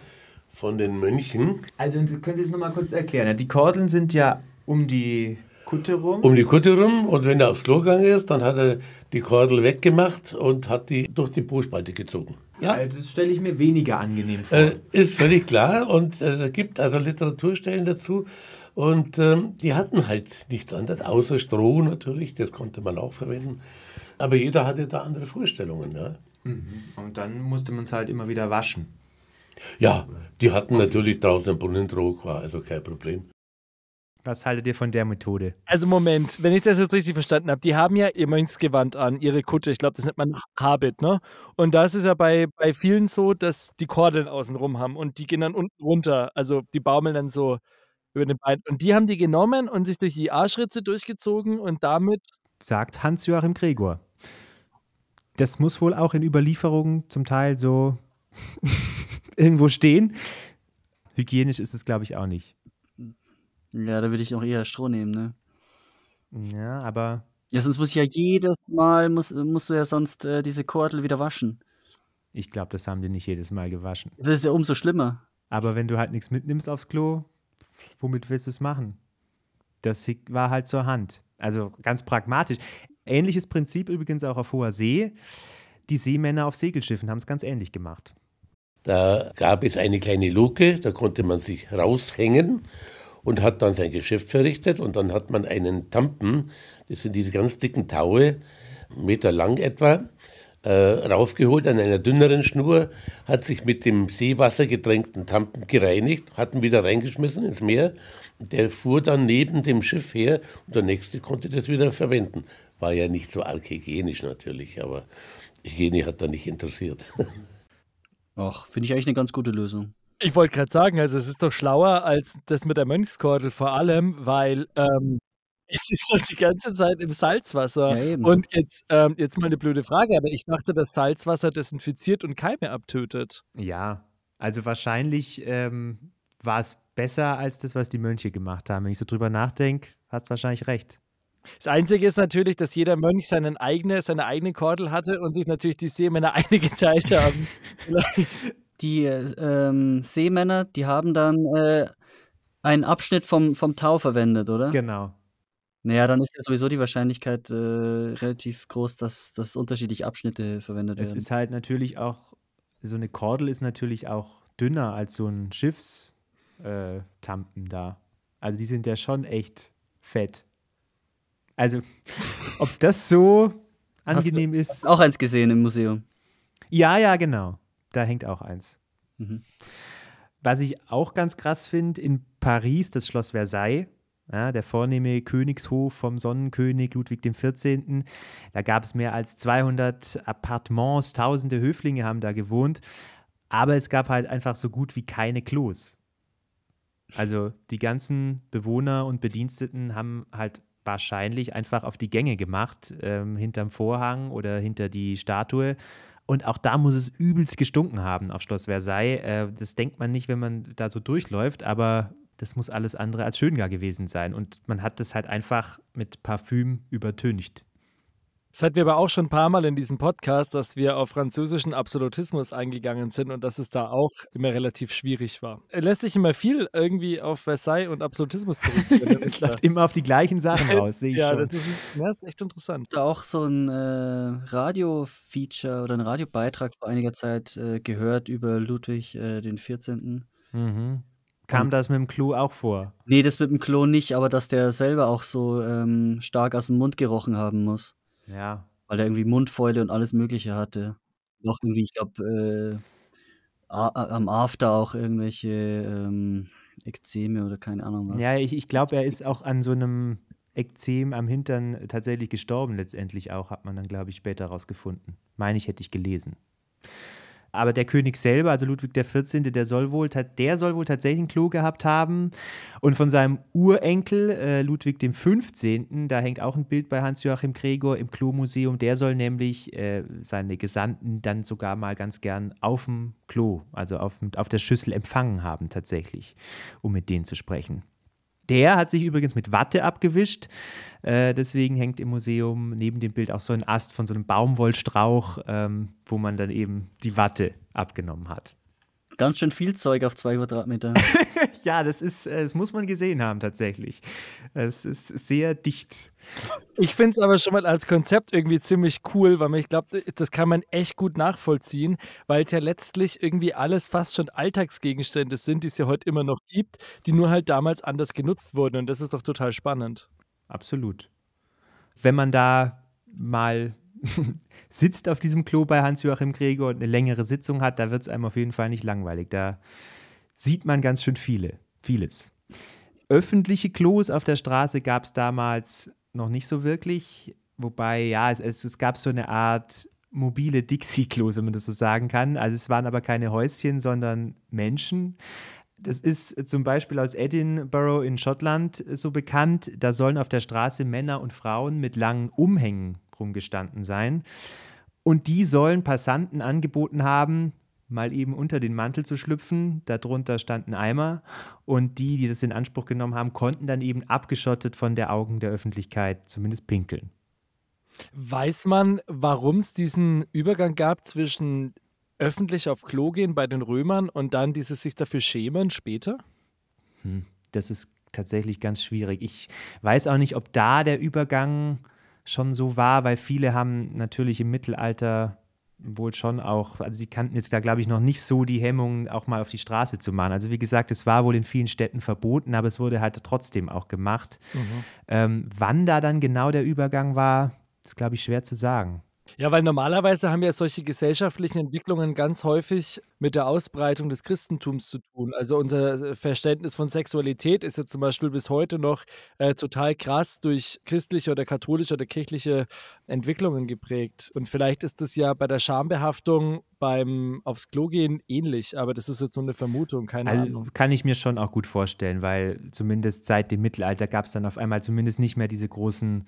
von den Mönchen. Also können Sie es nochmal kurz erklären. Die Kordeln sind ja um die Kutte rum. Um die Kutte rum und wenn er aufs Klo gegangen ist, dann hat er die Kordel weggemacht und hat die durch die po gezogen. Ja. Also das stelle ich mir weniger angenehm vor. Äh, ist völlig klar und es äh, gibt also Literaturstellen dazu. Und ähm, die hatten halt nichts anderes, außer Stroh natürlich, das konnte man auch verwenden. Aber jeder hatte da andere Vorstellungen. Ja. Mhm. Und dann musste man es halt immer wieder waschen. Ja, die hatten natürlich draußen einen Brunnendruck, war also kein Problem. Was haltet ihr von der Methode? Also Moment, wenn ich das jetzt richtig verstanden habe, die haben ja ihr Mönchsgewand an, ihre Kutte, ich glaube, das nennt man Habit, ne? Und da ist es ja bei, bei vielen so, dass die Kordeln außenrum haben und die gehen dann unten runter, also die baumeln dann so über den Beinen. Und die haben die genommen und sich durch die Arschritze durchgezogen und damit... Sagt Hans-Joachim Gregor. Das muss wohl auch in Überlieferungen zum Teil so irgendwo stehen. Hygienisch ist es, glaube ich, auch nicht. Ja, da würde ich auch eher Stroh nehmen, ne? Ja, aber. Ja, sonst muss ich ja jedes Mal, muss, musst du ja sonst äh, diese Kordel wieder waschen. Ich glaube, das haben die nicht jedes Mal gewaschen. Das ist ja umso schlimmer. Aber wenn du halt nichts mitnimmst aufs Klo, womit willst du es machen? Das war halt zur Hand. Also ganz pragmatisch. Ähnliches Prinzip übrigens auch auf hoher See. Die Seemänner auf Segelschiffen haben es ganz ähnlich gemacht. Da gab es eine kleine Luke, da konnte man sich raushängen und hat dann sein Geschäft verrichtet. Und dann hat man einen Tampen, das sind diese ganz dicken Taue, Meter lang etwa, äh, raufgeholt an einer dünneren Schnur, hat sich mit dem Seewasser getränkten Tampen gereinigt, hat ihn wieder reingeschmissen ins Meer. Der fuhr dann neben dem Schiff her und der nächste konnte das wieder verwenden. War ja nicht so arg hygienisch natürlich, aber Hygiene hat da nicht interessiert. Ach, finde ich eigentlich eine ganz gute Lösung. Ich wollte gerade sagen, also es ist doch schlauer als das mit der Mönchskordel vor allem, weil ähm, es ist doch die ganze Zeit im Salzwasser. Ja, und jetzt, ähm, jetzt mal eine blöde Frage, aber ich dachte, dass Salzwasser desinfiziert und Keime abtötet. Ja, also wahrscheinlich ähm, war es besser als das, was die Mönche gemacht haben. Wenn ich so drüber nachdenke, hast wahrscheinlich recht. Das Einzige ist natürlich, dass jeder Mönch seinen eigene, seine eigene Kordel hatte und sich natürlich die Seemänner eine geteilt haben. die ähm, Seemänner, die haben dann äh, einen Abschnitt vom, vom Tau verwendet, oder? Genau. Naja, dann ist ja sowieso die Wahrscheinlichkeit äh, relativ groß, dass, dass unterschiedliche Abschnitte verwendet werden. Es ist halt natürlich auch, so eine Kordel ist natürlich auch dünner als so ein Schiffstampen äh, da. Also die sind ja schon echt fett. Also, ob das so angenehm hast du, ist. Hast auch eins gesehen im Museum. Ja, ja, genau. Da hängt auch eins. Mhm. Was ich auch ganz krass finde, in Paris, das Schloss Versailles, ja, der vornehme Königshof vom Sonnenkönig Ludwig XIV. Da gab es mehr als 200 Appartements, tausende Höflinge haben da gewohnt. Aber es gab halt einfach so gut wie keine Klos. Also die ganzen Bewohner und Bediensteten haben halt wahrscheinlich einfach auf die Gänge gemacht, ähm, hinterm Vorhang oder hinter die Statue. Und auch da muss es übelst gestunken haben auf Schloss Versailles. Äh, das denkt man nicht, wenn man da so durchläuft, aber das muss alles andere als schön gar gewesen sein. Und man hat das halt einfach mit Parfüm übertüncht. Das hatten wir aber auch schon ein paar Mal in diesem Podcast, dass wir auf französischen Absolutismus eingegangen sind und dass es da auch immer relativ schwierig war. Er Lässt sich immer viel irgendwie auf Versailles und Absolutismus zurückführen. es läuft immer auf die gleichen Sachen raus, sehe ich ja, schon. Das ist, ja, das ist echt interessant. Auch so ein äh, Radio-Feature oder ein Radiobeitrag vor einiger Zeit äh, gehört über Ludwig äh, den 14. Mhm. Kam das mit dem Klo auch vor? Nee, das mit dem Klo nicht, aber dass der selber auch so ähm, stark aus dem Mund gerochen haben muss. Ja. Weil er irgendwie Mundfäule und alles Mögliche hatte. Noch irgendwie, ich glaube, äh, am After auch irgendwelche ähm, Ekzeme oder keine Ahnung was. Ja, ich, ich glaube, er ist auch an so einem Ekzem am Hintern tatsächlich gestorben, letztendlich auch, hat man dann, glaube ich, später rausgefunden. Meine ich, hätte ich gelesen aber der König selber, also Ludwig XIV., der soll wohl, der soll wohl tatsächlich ein Klo gehabt haben. Und von seinem Urenkel äh, Ludwig XV., da hängt auch ein Bild bei Hans-Joachim Gregor im Klo-Museum, der soll nämlich äh, seine Gesandten dann sogar mal ganz gern auf dem Klo, also auf, auf der Schüssel empfangen haben tatsächlich, um mit denen zu sprechen. Der hat sich übrigens mit Watte abgewischt. Äh, deswegen hängt im Museum neben dem Bild auch so ein Ast von so einem Baumwollstrauch, ähm, wo man dann eben die Watte abgenommen hat. Ganz schön viel Zeug auf zwei Quadratmeter. ja, das ist, äh, das muss man gesehen haben tatsächlich. Es ist sehr dicht. Ich finde es aber schon mal als Konzept irgendwie ziemlich cool, weil ich glaube, das kann man echt gut nachvollziehen, weil es ja letztlich irgendwie alles fast schon Alltagsgegenstände sind, die es ja heute immer noch gibt, die nur halt damals anders genutzt wurden. Und das ist doch total spannend. Absolut. Wenn man da mal sitzt auf diesem Klo bei Hans-Joachim Gregor und eine längere Sitzung hat, da wird es einem auf jeden Fall nicht langweilig. Da sieht man ganz schön viele, vieles. Öffentliche Klos auf der Straße gab es damals noch nicht so wirklich. Wobei, ja, es, es, es gab so eine Art mobile Dixie-Klos, wenn man das so sagen kann. Also es waren aber keine Häuschen, sondern Menschen. Das ist zum Beispiel aus Edinburgh in Schottland so bekannt. Da sollen auf der Straße Männer und Frauen mit langen Umhängen Spektrum gestanden sein. Und die sollen Passanten angeboten haben, mal eben unter den Mantel zu schlüpfen. Darunter standen Eimer. Und die, die das in Anspruch genommen haben, konnten dann eben abgeschottet von der Augen der Öffentlichkeit zumindest pinkeln. Weiß man, warum es diesen Übergang gab zwischen öffentlich auf Klo gehen bei den Römern und dann dieses sich dafür schämen später? Hm, das ist tatsächlich ganz schwierig. Ich weiß auch nicht, ob da der Übergang schon so war, weil viele haben natürlich im Mittelalter wohl schon auch, also die kannten jetzt da, glaube ich, noch nicht so die Hemmungen, auch mal auf die Straße zu machen. Also wie gesagt, es war wohl in vielen Städten verboten, aber es wurde halt trotzdem auch gemacht. Mhm. Ähm, wann da dann genau der Übergang war, ist, glaube ich, schwer zu sagen. Ja, weil normalerweise haben ja solche gesellschaftlichen Entwicklungen ganz häufig mit der Ausbreitung des Christentums zu tun. Also unser äh, Verständnis von Sexualität ist ja zum Beispiel bis heute noch äh, total krass durch christliche oder katholische oder kirchliche Entwicklungen geprägt. Und vielleicht ist das ja bei der Schambehaftung beim aufs Klo gehen ähnlich, aber das ist jetzt nur eine Vermutung, keine also, Ahnung. Kann ich mir schon auch gut vorstellen, weil zumindest seit dem Mittelalter gab es dann auf einmal zumindest nicht mehr diese großen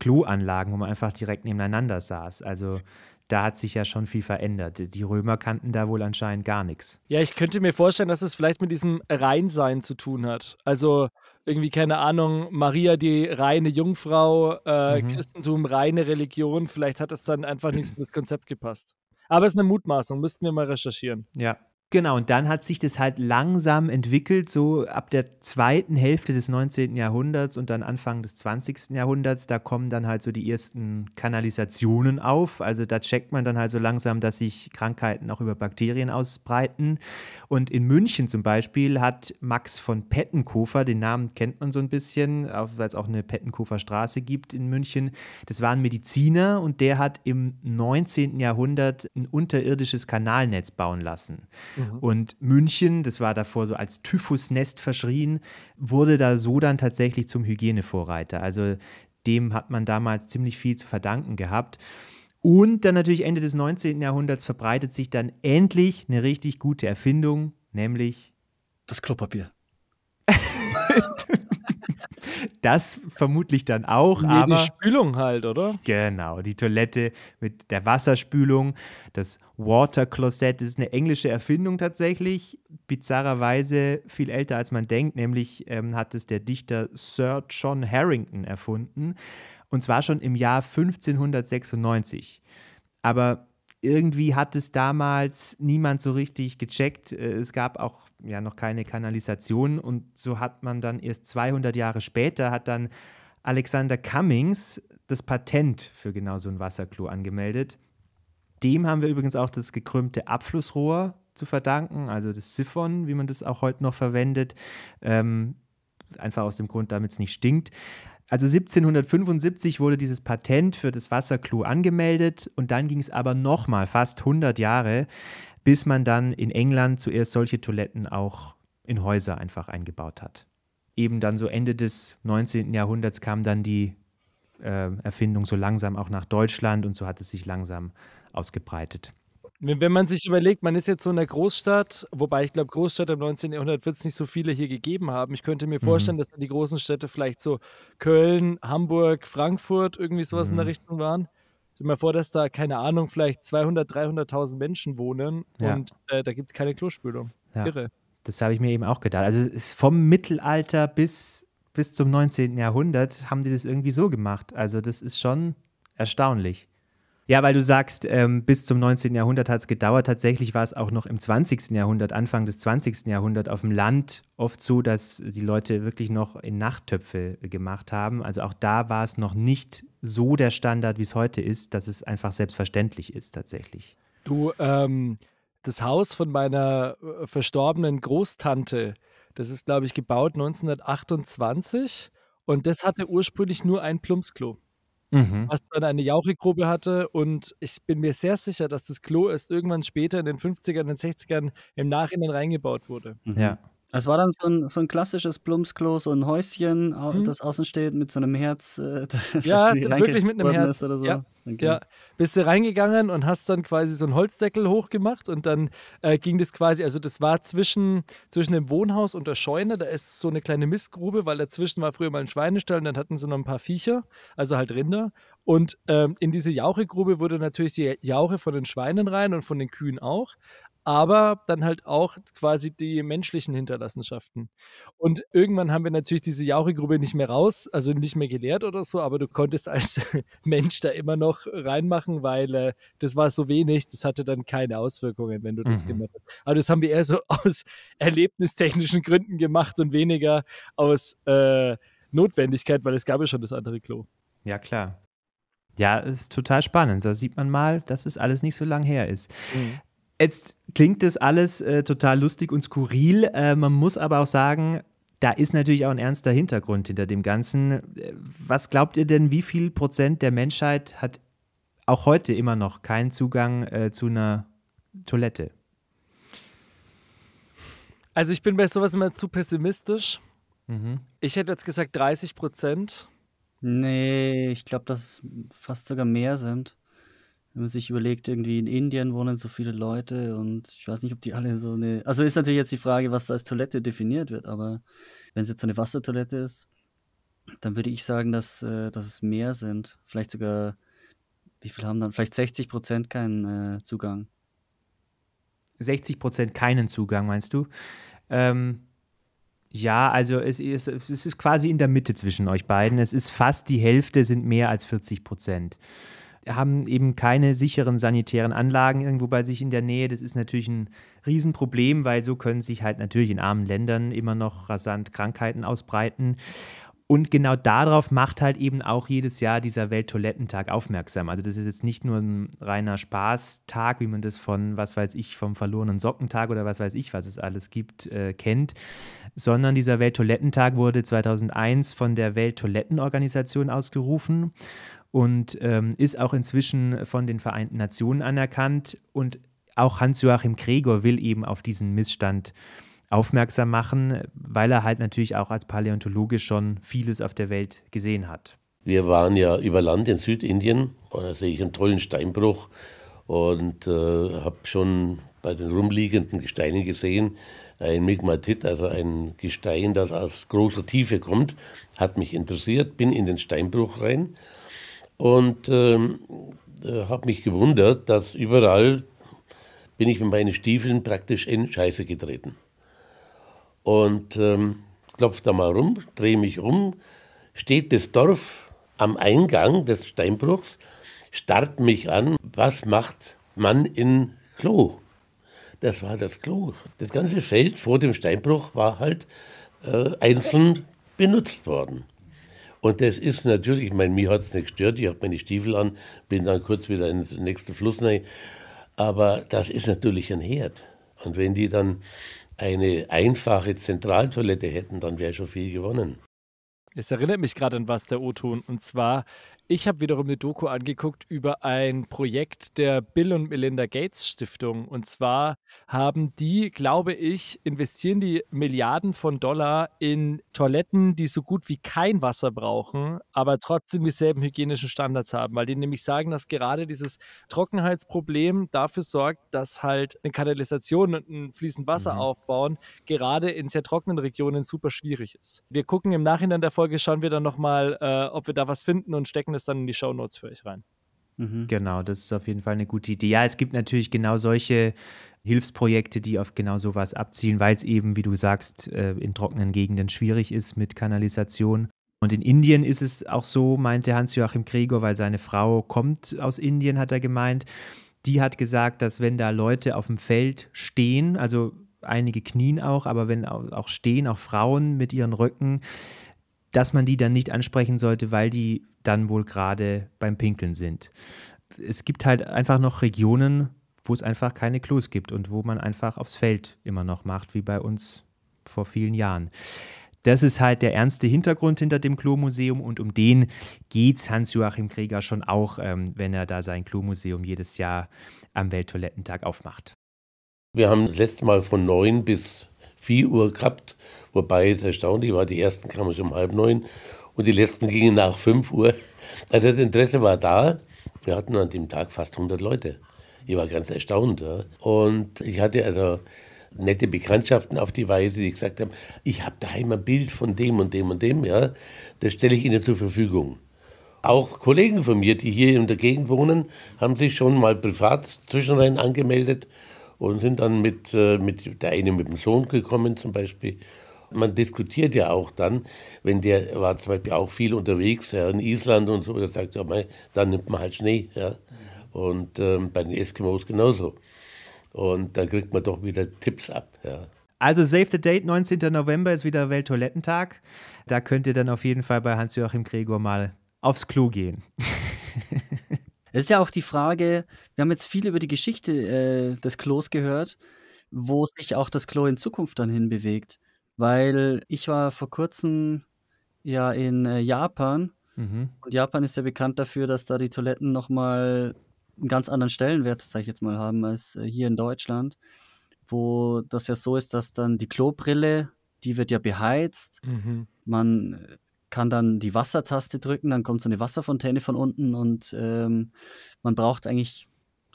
Kloanlagen, wo man einfach direkt nebeneinander saß. Also da hat sich ja schon viel verändert. Die Römer kannten da wohl anscheinend gar nichts. Ja, ich könnte mir vorstellen, dass es vielleicht mit diesem Reinsein zu tun hat. Also irgendwie, keine Ahnung, Maria die reine Jungfrau, äh, mhm. Christentum reine Religion, vielleicht hat es dann einfach nicht so das Konzept gepasst. Aber es ist eine Mutmaßung, müssten wir mal recherchieren. Ja, Genau, und dann hat sich das halt langsam entwickelt, so ab der zweiten Hälfte des 19. Jahrhunderts und dann Anfang des 20. Jahrhunderts, da kommen dann halt so die ersten Kanalisationen auf. Also da checkt man dann halt so langsam, dass sich Krankheiten auch über Bakterien ausbreiten. Und in München zum Beispiel hat Max von Pettenkofer, den Namen kennt man so ein bisschen, weil es auch eine Pettenkofer Straße gibt in München, das war ein Mediziner und der hat im 19. Jahrhundert ein unterirdisches Kanalnetz bauen lassen. Mhm. Mhm. Und München, das war davor so als Typhusnest verschrien, wurde da so dann tatsächlich zum Hygienevorreiter. Also dem hat man damals ziemlich viel zu verdanken gehabt. Und dann natürlich Ende des 19. Jahrhunderts verbreitet sich dann endlich eine richtig gute Erfindung, nämlich das Klopapier. Das vermutlich dann auch, nee, aber. Die Spülung halt, oder? Genau, die Toilette mit der Wasserspülung. Das Water Closet ist eine englische Erfindung tatsächlich. Bizarrerweise viel älter als man denkt, nämlich ähm, hat es der Dichter Sir John Harrington erfunden. Und zwar schon im Jahr 1596. Aber irgendwie hat es damals niemand so richtig gecheckt. Äh, es gab auch ja noch keine Kanalisation und so hat man dann erst 200 Jahre später hat dann Alexander Cummings das Patent für genau so ein Wasserklo angemeldet. Dem haben wir übrigens auch das gekrümmte Abflussrohr zu verdanken, also das Siphon, wie man das auch heute noch verwendet. Ähm, einfach aus dem Grund, damit es nicht stinkt. Also 1775 wurde dieses Patent für das Wasserklo angemeldet und dann ging es aber nochmal fast 100 Jahre, bis man dann in England zuerst solche Toiletten auch in Häuser einfach eingebaut hat. Eben dann so Ende des 19. Jahrhunderts kam dann die äh, Erfindung so langsam auch nach Deutschland und so hat es sich langsam ausgebreitet. Wenn man sich überlegt, man ist jetzt so in der Großstadt, wobei ich glaube, Großstadt im 19. Jahrhundert wird es nicht so viele hier gegeben haben. Ich könnte mir mhm. vorstellen, dass dann die großen Städte vielleicht so Köln, Hamburg, Frankfurt, irgendwie sowas mhm. in der mhm. Richtung waren. Ich Stell mir vor, dass da, keine Ahnung, vielleicht 200.000, 300.000 Menschen wohnen ja. und äh, da gibt es keine Klospülung. Ja. Irre. Das habe ich mir eben auch gedacht. Also vom Mittelalter bis, bis zum 19. Jahrhundert haben die das irgendwie so gemacht. Also das ist schon erstaunlich. Ja, weil du sagst, ähm, bis zum 19. Jahrhundert hat es gedauert. Tatsächlich war es auch noch im 20. Jahrhundert, Anfang des 20. Jahrhunderts auf dem Land oft so, dass die Leute wirklich noch in Nachttöpfe gemacht haben. Also auch da war es noch nicht so der Standard, wie es heute ist, dass es einfach selbstverständlich ist tatsächlich. Du, ähm, das Haus von meiner äh, verstorbenen Großtante, das ist, glaube ich, gebaut 1928 und das hatte ursprünglich nur ein Plumpsklo. Mhm. was dann eine Jauchegrube hatte. Und ich bin mir sehr sicher, dass das Klo erst irgendwann später in den 50ern und 60ern im Nachhinein reingebaut wurde. Ja. Mhm. Es war dann so ein, so ein klassisches Plumpsklo, so ein Häuschen, mhm. das außen steht mit so einem Herz. Äh, das, ja, wirklich mit einem Herz. Oder so. Ja. Okay. ja. bist du reingegangen und hast dann quasi so einen Holzdeckel hochgemacht und dann äh, ging das quasi, also das war zwischen, zwischen dem Wohnhaus und der Scheune, da ist so eine kleine Mistgrube, weil dazwischen war früher mal ein Schweinestall und dann hatten sie noch ein paar Viecher, also halt Rinder. Und ähm, in diese Jauchegrube wurde natürlich die Jauche von den Schweinen rein und von den Kühen auch aber dann halt auch quasi die menschlichen Hinterlassenschaften. Und irgendwann haben wir natürlich diese Jauchegrube nicht mehr raus, also nicht mehr geleert oder so, aber du konntest als Mensch da immer noch reinmachen, weil äh, das war so wenig, das hatte dann keine Auswirkungen, wenn du das mhm. gemacht hast. Aber das haben wir eher so aus erlebnistechnischen Gründen gemacht und weniger aus äh, Notwendigkeit, weil es gab ja schon das andere Klo. Ja, klar. Ja, ist total spannend. Da sieht man mal, dass es alles nicht so lang her ist. Mhm. Jetzt klingt das alles äh, total lustig und skurril. Äh, man muss aber auch sagen, da ist natürlich auch ein ernster Hintergrund hinter dem Ganzen. Äh, was glaubt ihr denn, wie viel Prozent der Menschheit hat auch heute immer noch keinen Zugang äh, zu einer Toilette? Also ich bin bei sowas immer zu pessimistisch. Mhm. Ich hätte jetzt gesagt 30 Prozent. Nee, ich glaube, dass es fast sogar mehr sind wenn man sich überlegt, irgendwie in Indien wohnen so viele Leute und ich weiß nicht, ob die alle so eine. Also ist natürlich jetzt die Frage, was da als Toilette definiert wird, aber wenn es jetzt so eine Wassertoilette ist, dann würde ich sagen, dass, äh, dass es mehr sind. Vielleicht sogar, wie viel haben dann? Vielleicht 60 Prozent keinen äh, Zugang. 60 Prozent keinen Zugang, meinst du? Ähm, ja, also es ist, es ist quasi in der Mitte zwischen euch beiden. Es ist fast die Hälfte sind mehr als 40 Prozent haben eben keine sicheren sanitären Anlagen irgendwo bei sich in der Nähe. Das ist natürlich ein Riesenproblem, weil so können sich halt natürlich in armen Ländern immer noch rasant Krankheiten ausbreiten. Und genau darauf macht halt eben auch jedes Jahr dieser Welttoilettentag aufmerksam. Also das ist jetzt nicht nur ein reiner Spaßtag, wie man das von, was weiß ich, vom verlorenen Sockentag oder was weiß ich, was es alles gibt, äh, kennt, sondern dieser Welttoilettentag wurde 2001 von der Welttoilettenorganisation ausgerufen und ähm, ist auch inzwischen von den Vereinten Nationen anerkannt. Und auch Hans-Joachim Gregor will eben auf diesen Missstand aufmerksam machen, weil er halt natürlich auch als Paläontologe schon vieles auf der Welt gesehen hat. Wir waren ja über Land in Südindien, da sehe ich einen tollen Steinbruch und äh, habe schon bei den rumliegenden Gesteinen gesehen, ein Migmatit, also ein Gestein, das aus großer Tiefe kommt, hat mich interessiert, bin in den Steinbruch rein und ähm, äh, habe mich gewundert, dass überall bin ich mit meinen Stiefeln praktisch in Scheiße getreten. Und ähm, klopf da mal rum, drehe mich um, steht das Dorf am Eingang des Steinbruchs, starrt mich an, was macht man in Klo? Das war das Klo. Das ganze Feld vor dem Steinbruch war halt äh, einzeln benutzt worden. Und das ist natürlich, ich meine, mich hat es nicht gestört, ich habe meine Stiefel an, bin dann kurz wieder in den nächsten Fluss rein. Aber das ist natürlich ein Herd. Und wenn die dann eine einfache Zentraltoilette hätten, dann wäre schon viel gewonnen. Es erinnert mich gerade an was, der O-Ton. Und zwar ich habe wiederum eine Doku angeguckt über ein Projekt der Bill und Melinda Gates Stiftung. Und zwar haben die, glaube ich, investieren die Milliarden von Dollar in Toiletten, die so gut wie kein Wasser brauchen, aber trotzdem dieselben hygienischen Standards haben. Weil die nämlich sagen, dass gerade dieses Trockenheitsproblem dafür sorgt, dass halt eine Kanalisation und ein fließend Wasser mhm. aufbauen gerade in sehr trockenen Regionen super schwierig ist. Wir gucken im Nachhinein der Folge, schauen wir dann nochmal, äh, ob wir da was finden und stecken das dann in die Show Notes für euch rein. Mhm. Genau, das ist auf jeden Fall eine gute Idee. Ja, es gibt natürlich genau solche Hilfsprojekte, die auf genau sowas abzielen, weil es eben, wie du sagst, äh, in trockenen Gegenden schwierig ist mit Kanalisation. Und in Indien ist es auch so, meinte Hans-Joachim Gregor, weil seine Frau kommt aus Indien, hat er gemeint. Die hat gesagt, dass wenn da Leute auf dem Feld stehen, also einige knien auch, aber wenn auch stehen, auch Frauen mit ihren Röcken, dass man die dann nicht ansprechen sollte, weil die dann wohl gerade beim Pinkeln sind. Es gibt halt einfach noch Regionen, wo es einfach keine Klos gibt und wo man einfach aufs Feld immer noch macht, wie bei uns vor vielen Jahren. Das ist halt der ernste Hintergrund hinter dem Klo-Museum und um den geht's Hans-Joachim Krieger schon auch, ähm, wenn er da sein Klo-Museum jedes Jahr am Welttoilettentag aufmacht. Wir haben letztes Mal von 9 bis 4 Uhr gehabt, wobei es erstaunlich war, die ersten kamen schon um halb neun und die letzten gingen nach 5 Uhr. Also das Interesse war da. Wir hatten an dem Tag fast 100 Leute. Ich war ganz erstaunt. Ja. Und ich hatte also nette Bekanntschaften auf die Weise, die gesagt haben, ich habe daheim ein Bild von dem und dem und dem, ja, das stelle ich Ihnen zur Verfügung. Auch Kollegen von mir, die hier in der Gegend wohnen, haben sich schon mal privat zwischenrein angemeldet und sind dann mit, äh, mit der eine mit dem Sohn gekommen zum Beispiel. Man diskutiert ja auch dann, wenn der war zum Beispiel auch viel unterwegs ja, in Island und so, der sagt er, ja, dann nimmt man halt Schnee. Ja. Und ähm, bei den Eskimos genauso. Und da kriegt man doch wieder Tipps ab. Ja. Also Save the Date, 19. November ist wieder Welttoilettentag. Da könnt ihr dann auf jeden Fall bei Hans-Joachim Gregor mal aufs Klo gehen. Es ist ja auch die Frage, wir haben jetzt viel über die Geschichte äh, des Klos gehört, wo sich auch das Klo in Zukunft dann hinbewegt. Weil ich war vor kurzem ja in äh, Japan mhm. und Japan ist ja bekannt dafür, dass da die Toiletten nochmal einen ganz anderen Stellenwert, sage ich jetzt mal, haben als äh, hier in Deutschland, wo das ja so ist, dass dann die Klobrille, die wird ja beheizt. Mhm. Man kann dann die Wassertaste drücken, dann kommt so eine Wasserfontäne von unten und ähm, man braucht eigentlich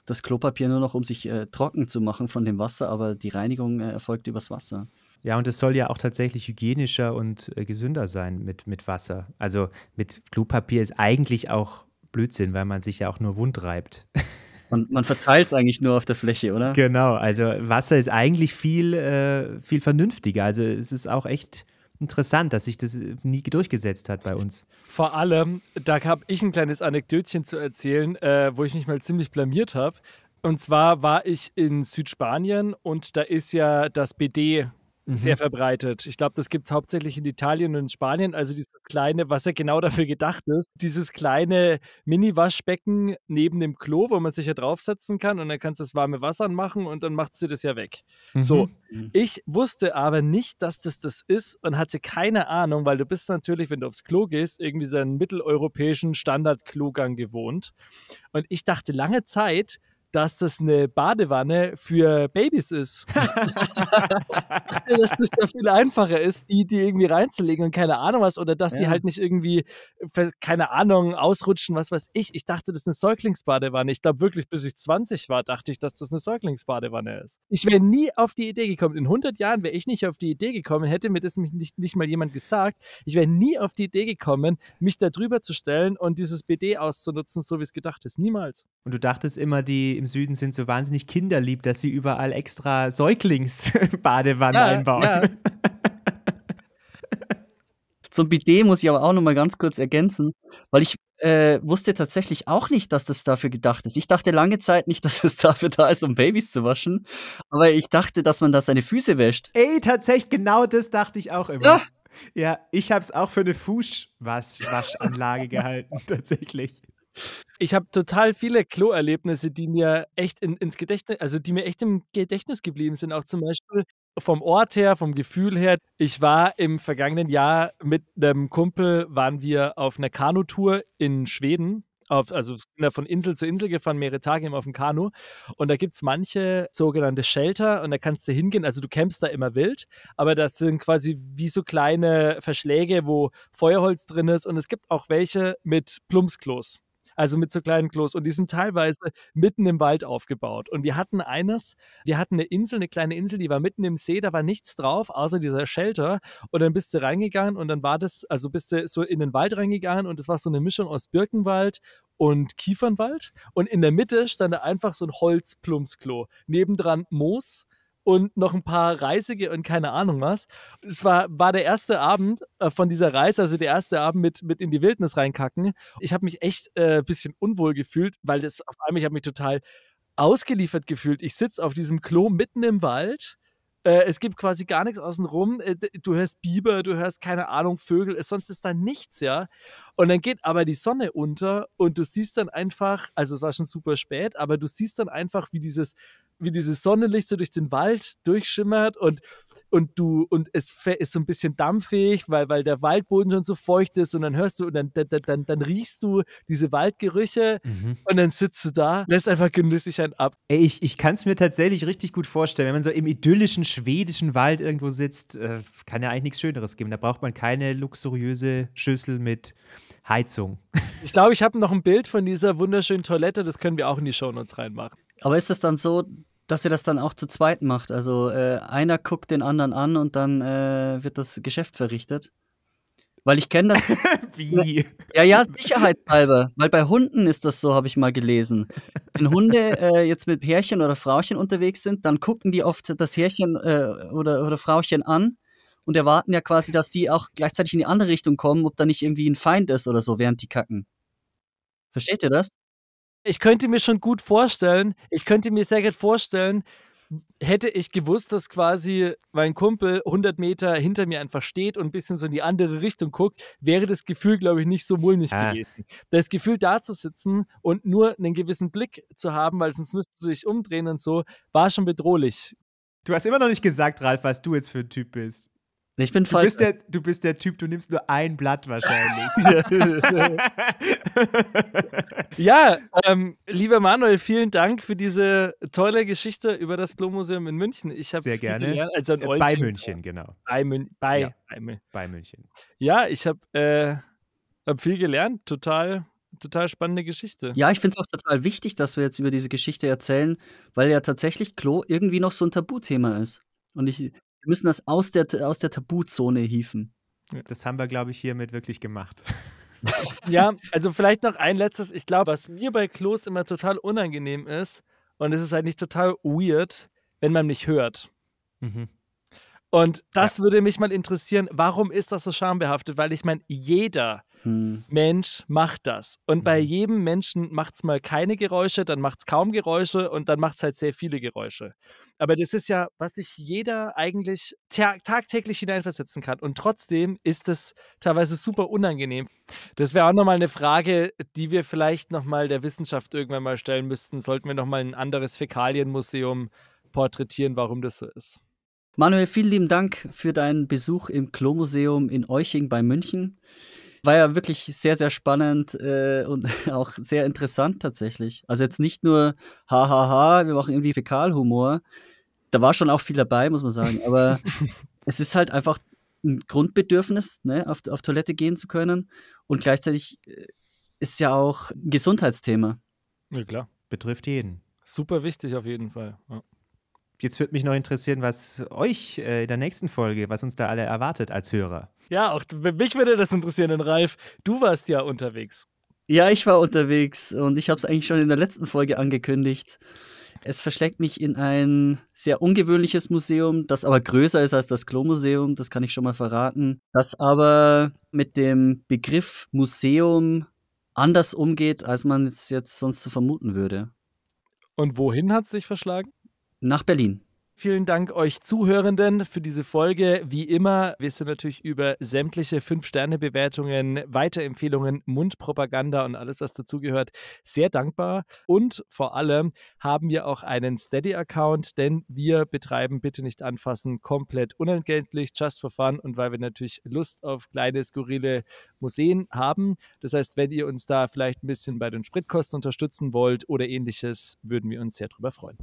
das Klopapier nur noch, um sich äh, trocken zu machen von dem Wasser, aber die Reinigung äh, erfolgt übers Wasser. Ja, und es soll ja auch tatsächlich hygienischer und äh, gesünder sein mit, mit Wasser. Also mit Klopapier ist eigentlich auch Blödsinn, weil man sich ja auch nur wund reibt. Man, man verteilt es eigentlich nur auf der Fläche, oder? Genau, also Wasser ist eigentlich viel, äh, viel vernünftiger. Also es ist auch echt interessant, dass sich das äh, nie durchgesetzt hat bei uns. Vor allem, da habe ich ein kleines Anekdötchen zu erzählen, äh, wo ich mich mal ziemlich blamiert habe. Und zwar war ich in Südspanien und da ist ja das BD sehr mhm. verbreitet. Ich glaube, das gibt es hauptsächlich in Italien und in Spanien. Also dieses kleine, was ja genau dafür gedacht ist, dieses kleine Mini-Waschbecken neben dem Klo, wo man sich ja draufsetzen kann und dann kannst du das warme Wasser anmachen und dann macht sie das ja weg. Mhm. So, mhm. ich wusste aber nicht, dass das das ist und hatte keine Ahnung, weil du bist natürlich, wenn du aufs Klo gehst, irgendwie so einen mitteleuropäischen Standard-Klogang gewohnt. Und ich dachte lange Zeit, dass das eine Badewanne für Babys ist. dass das ja viel einfacher ist, die, die irgendwie reinzulegen und keine Ahnung was, oder dass ja. die halt nicht irgendwie, keine Ahnung, ausrutschen, was weiß ich. Ich dachte, das ist eine Säuglingsbadewanne. Ich glaube wirklich, bis ich 20 war, dachte ich, dass das eine Säuglingsbadewanne ist. Ich wäre nie auf die Idee gekommen. In 100 Jahren wäre ich nicht auf die Idee gekommen, hätte mir das nicht, nicht mal jemand gesagt. Ich wäre nie auf die Idee gekommen, mich da drüber zu stellen und dieses BD auszunutzen, so wie es gedacht ist. Niemals. Und du dachtest immer, die im Süden sind so wahnsinnig kinderlieb, dass sie überall extra Säuglingsbadewannen ja, einbauen. Ja. Zum Bidet muss ich aber auch nochmal ganz kurz ergänzen, weil ich äh, wusste tatsächlich auch nicht, dass das dafür gedacht ist. Ich dachte lange Zeit nicht, dass es dafür da ist, um Babys zu waschen, aber ich dachte, dass man da seine Füße wäscht. Ey, tatsächlich, genau das dachte ich auch immer. Ja, ja ich habe es auch für eine Fußwaschanlage gehalten, tatsächlich. Ich habe total viele Kloerlebnisse, die mir echt in, ins Gedächtnis, also die mir echt im Gedächtnis geblieben sind. Auch zum Beispiel vom Ort her, vom Gefühl her. Ich war im vergangenen Jahr mit einem Kumpel, waren wir auf einer Kanutour in Schweden. Auf, also sind da von Insel zu Insel gefahren, mehrere Tage immer auf dem Kanu. Und da gibt es manche sogenannte Shelter und da kannst du hingehen. Also du campst da immer wild, aber das sind quasi wie so kleine Verschläge, wo Feuerholz drin ist. Und es gibt auch welche mit Plumpsklos also mit so kleinen Klos. Und die sind teilweise mitten im Wald aufgebaut. Und wir hatten eines, wir hatten eine Insel, eine kleine Insel, die war mitten im See, da war nichts drauf, außer dieser Shelter. Und dann bist du reingegangen und dann war das, also bist du so in den Wald reingegangen und es war so eine Mischung aus Birkenwald und Kiefernwald. Und in der Mitte stand da einfach so ein Holzplumpsklo. Nebendran Moos und noch ein paar Reisige und keine Ahnung was. Es war, war der erste Abend äh, von dieser Reise, also der erste Abend mit, mit in die Wildnis reinkacken. Ich habe mich echt ein äh, bisschen unwohl gefühlt, weil das auf einmal, ich habe mich total ausgeliefert gefühlt. Ich sitze auf diesem Klo mitten im Wald. Äh, es gibt quasi gar nichts außenrum. Äh, du hörst Biber, du hörst keine Ahnung, Vögel, sonst ist da nichts, ja. Und dann geht aber die Sonne unter und du siehst dann einfach, also es war schon super spät, aber du siehst dann einfach, wie dieses wie dieses Sonnenlicht so durch den Wald durchschimmert und, und du, und es ist so ein bisschen dampfig, weil, weil der Waldboden schon so feucht ist und dann hörst du und dann, dann, dann, dann riechst du diese Waldgerüche mhm. und dann sitzt du da, lässt einfach genüssig einen ab. Ey, ich, ich kann es mir tatsächlich richtig gut vorstellen, wenn man so im idyllischen schwedischen Wald irgendwo sitzt, äh, kann ja eigentlich nichts Schöneres geben. Da braucht man keine luxuriöse Schüssel mit Heizung. Ich glaube, ich habe noch ein Bild von dieser wunderschönen Toilette, das können wir auch in die Show Notes reinmachen. Aber ist das dann so, dass ihr das dann auch zu zweit macht. Also äh, einer guckt den anderen an und dann äh, wird das Geschäft verrichtet. Weil ich kenne das. Wie? Ja, ja, sicherheitshalber. Weil bei Hunden ist das so, habe ich mal gelesen. Wenn Hunde äh, jetzt mit Härchen oder Frauchen unterwegs sind, dann gucken die oft das Härchen äh, oder, oder Frauchen an und erwarten ja quasi, dass die auch gleichzeitig in die andere Richtung kommen, ob da nicht irgendwie ein Feind ist oder so, während die kacken. Versteht ihr das? ich könnte mir schon gut vorstellen, ich könnte mir sehr gut vorstellen, hätte ich gewusst, dass quasi mein Kumpel 100 Meter hinter mir einfach steht und ein bisschen so in die andere Richtung guckt, wäre das Gefühl, glaube ich, nicht so mulmig ah. gewesen. Das Gefühl, da zu sitzen und nur einen gewissen Blick zu haben, weil sonst müsste sich umdrehen und so, war schon bedrohlich. Du hast immer noch nicht gesagt, Ralf, was du jetzt für ein Typ bist. Ich bin falsch. Du bist, der, du bist der Typ, du nimmst nur ein Blatt wahrscheinlich. ja, ähm, lieber Manuel, vielen Dank für diese tolle Geschichte über das Glomuseum in München. Ich Sehr gerne. Gelernt, also äh, bei München, genau. Bei, Mün bei, ja. bei, bei München. Ja, ich habe äh, hab viel gelernt. Total total spannende Geschichte. Ja, ich finde es auch total wichtig, dass wir jetzt über diese Geschichte erzählen, weil ja tatsächlich Klo irgendwie noch so ein Tabuthema ist. Und ich, wir müssen das aus der, aus der Tabuzone hieven. Das haben wir, glaube ich, hiermit wirklich gemacht. ja, also vielleicht noch ein letztes. Ich glaube, was mir bei Klos immer total unangenehm ist, und es ist halt nicht total weird, wenn man mich hört. Mhm. Und das ja. würde mich mal interessieren, warum ist das so schambehaftet? Weil ich meine, jeder hm. Mensch, macht das. Und bei hm. jedem Menschen macht es mal keine Geräusche, dann macht es kaum Geräusche und dann macht es halt sehr viele Geräusche. Aber das ist ja, was sich jeder eigentlich tag tagtäglich hineinversetzen kann. Und trotzdem ist es teilweise super unangenehm. Das wäre auch nochmal eine Frage, die wir vielleicht nochmal der Wissenschaft irgendwann mal stellen müssten. Sollten wir nochmal ein anderes Fäkalienmuseum porträtieren, warum das so ist. Manuel, vielen lieben Dank für deinen Besuch im Klo-Museum in Euching bei München. War ja wirklich sehr, sehr spannend äh, und auch sehr interessant tatsächlich. Also jetzt nicht nur hahaha, wir machen irgendwie Fäkalhumor. Da war schon auch viel dabei, muss man sagen. Aber es ist halt einfach ein Grundbedürfnis, ne, auf, auf Toilette gehen zu können. Und gleichzeitig äh, ist es ja auch ein Gesundheitsthema. Ja, klar. Betrifft jeden. Super wichtig auf jeden Fall. Ja jetzt würde mich noch interessieren, was euch äh, in der nächsten Folge, was uns da alle erwartet als Hörer. Ja, auch mich würde das interessieren, denn Ralf, du warst ja unterwegs. Ja, ich war unterwegs und ich habe es eigentlich schon in der letzten Folge angekündigt. Es verschlägt mich in ein sehr ungewöhnliches Museum, das aber größer ist als das Klo-Museum, das kann ich schon mal verraten, das aber mit dem Begriff Museum anders umgeht, als man es jetzt sonst so vermuten würde. Und wohin hat es sich verschlagen? nach Berlin. Vielen Dank euch Zuhörenden für diese Folge. Wie immer, wir sind natürlich über sämtliche 5-Sterne-Bewertungen, Weiterempfehlungen, Mundpropaganda und alles, was dazugehört, sehr dankbar. Und vor allem haben wir auch einen Steady-Account, denn wir betreiben Bitte nicht anfassen komplett unentgeltlich, just for fun und weil wir natürlich Lust auf kleine, skurrile Museen haben. Das heißt, wenn ihr uns da vielleicht ein bisschen bei den Spritkosten unterstützen wollt oder ähnliches, würden wir uns sehr drüber freuen.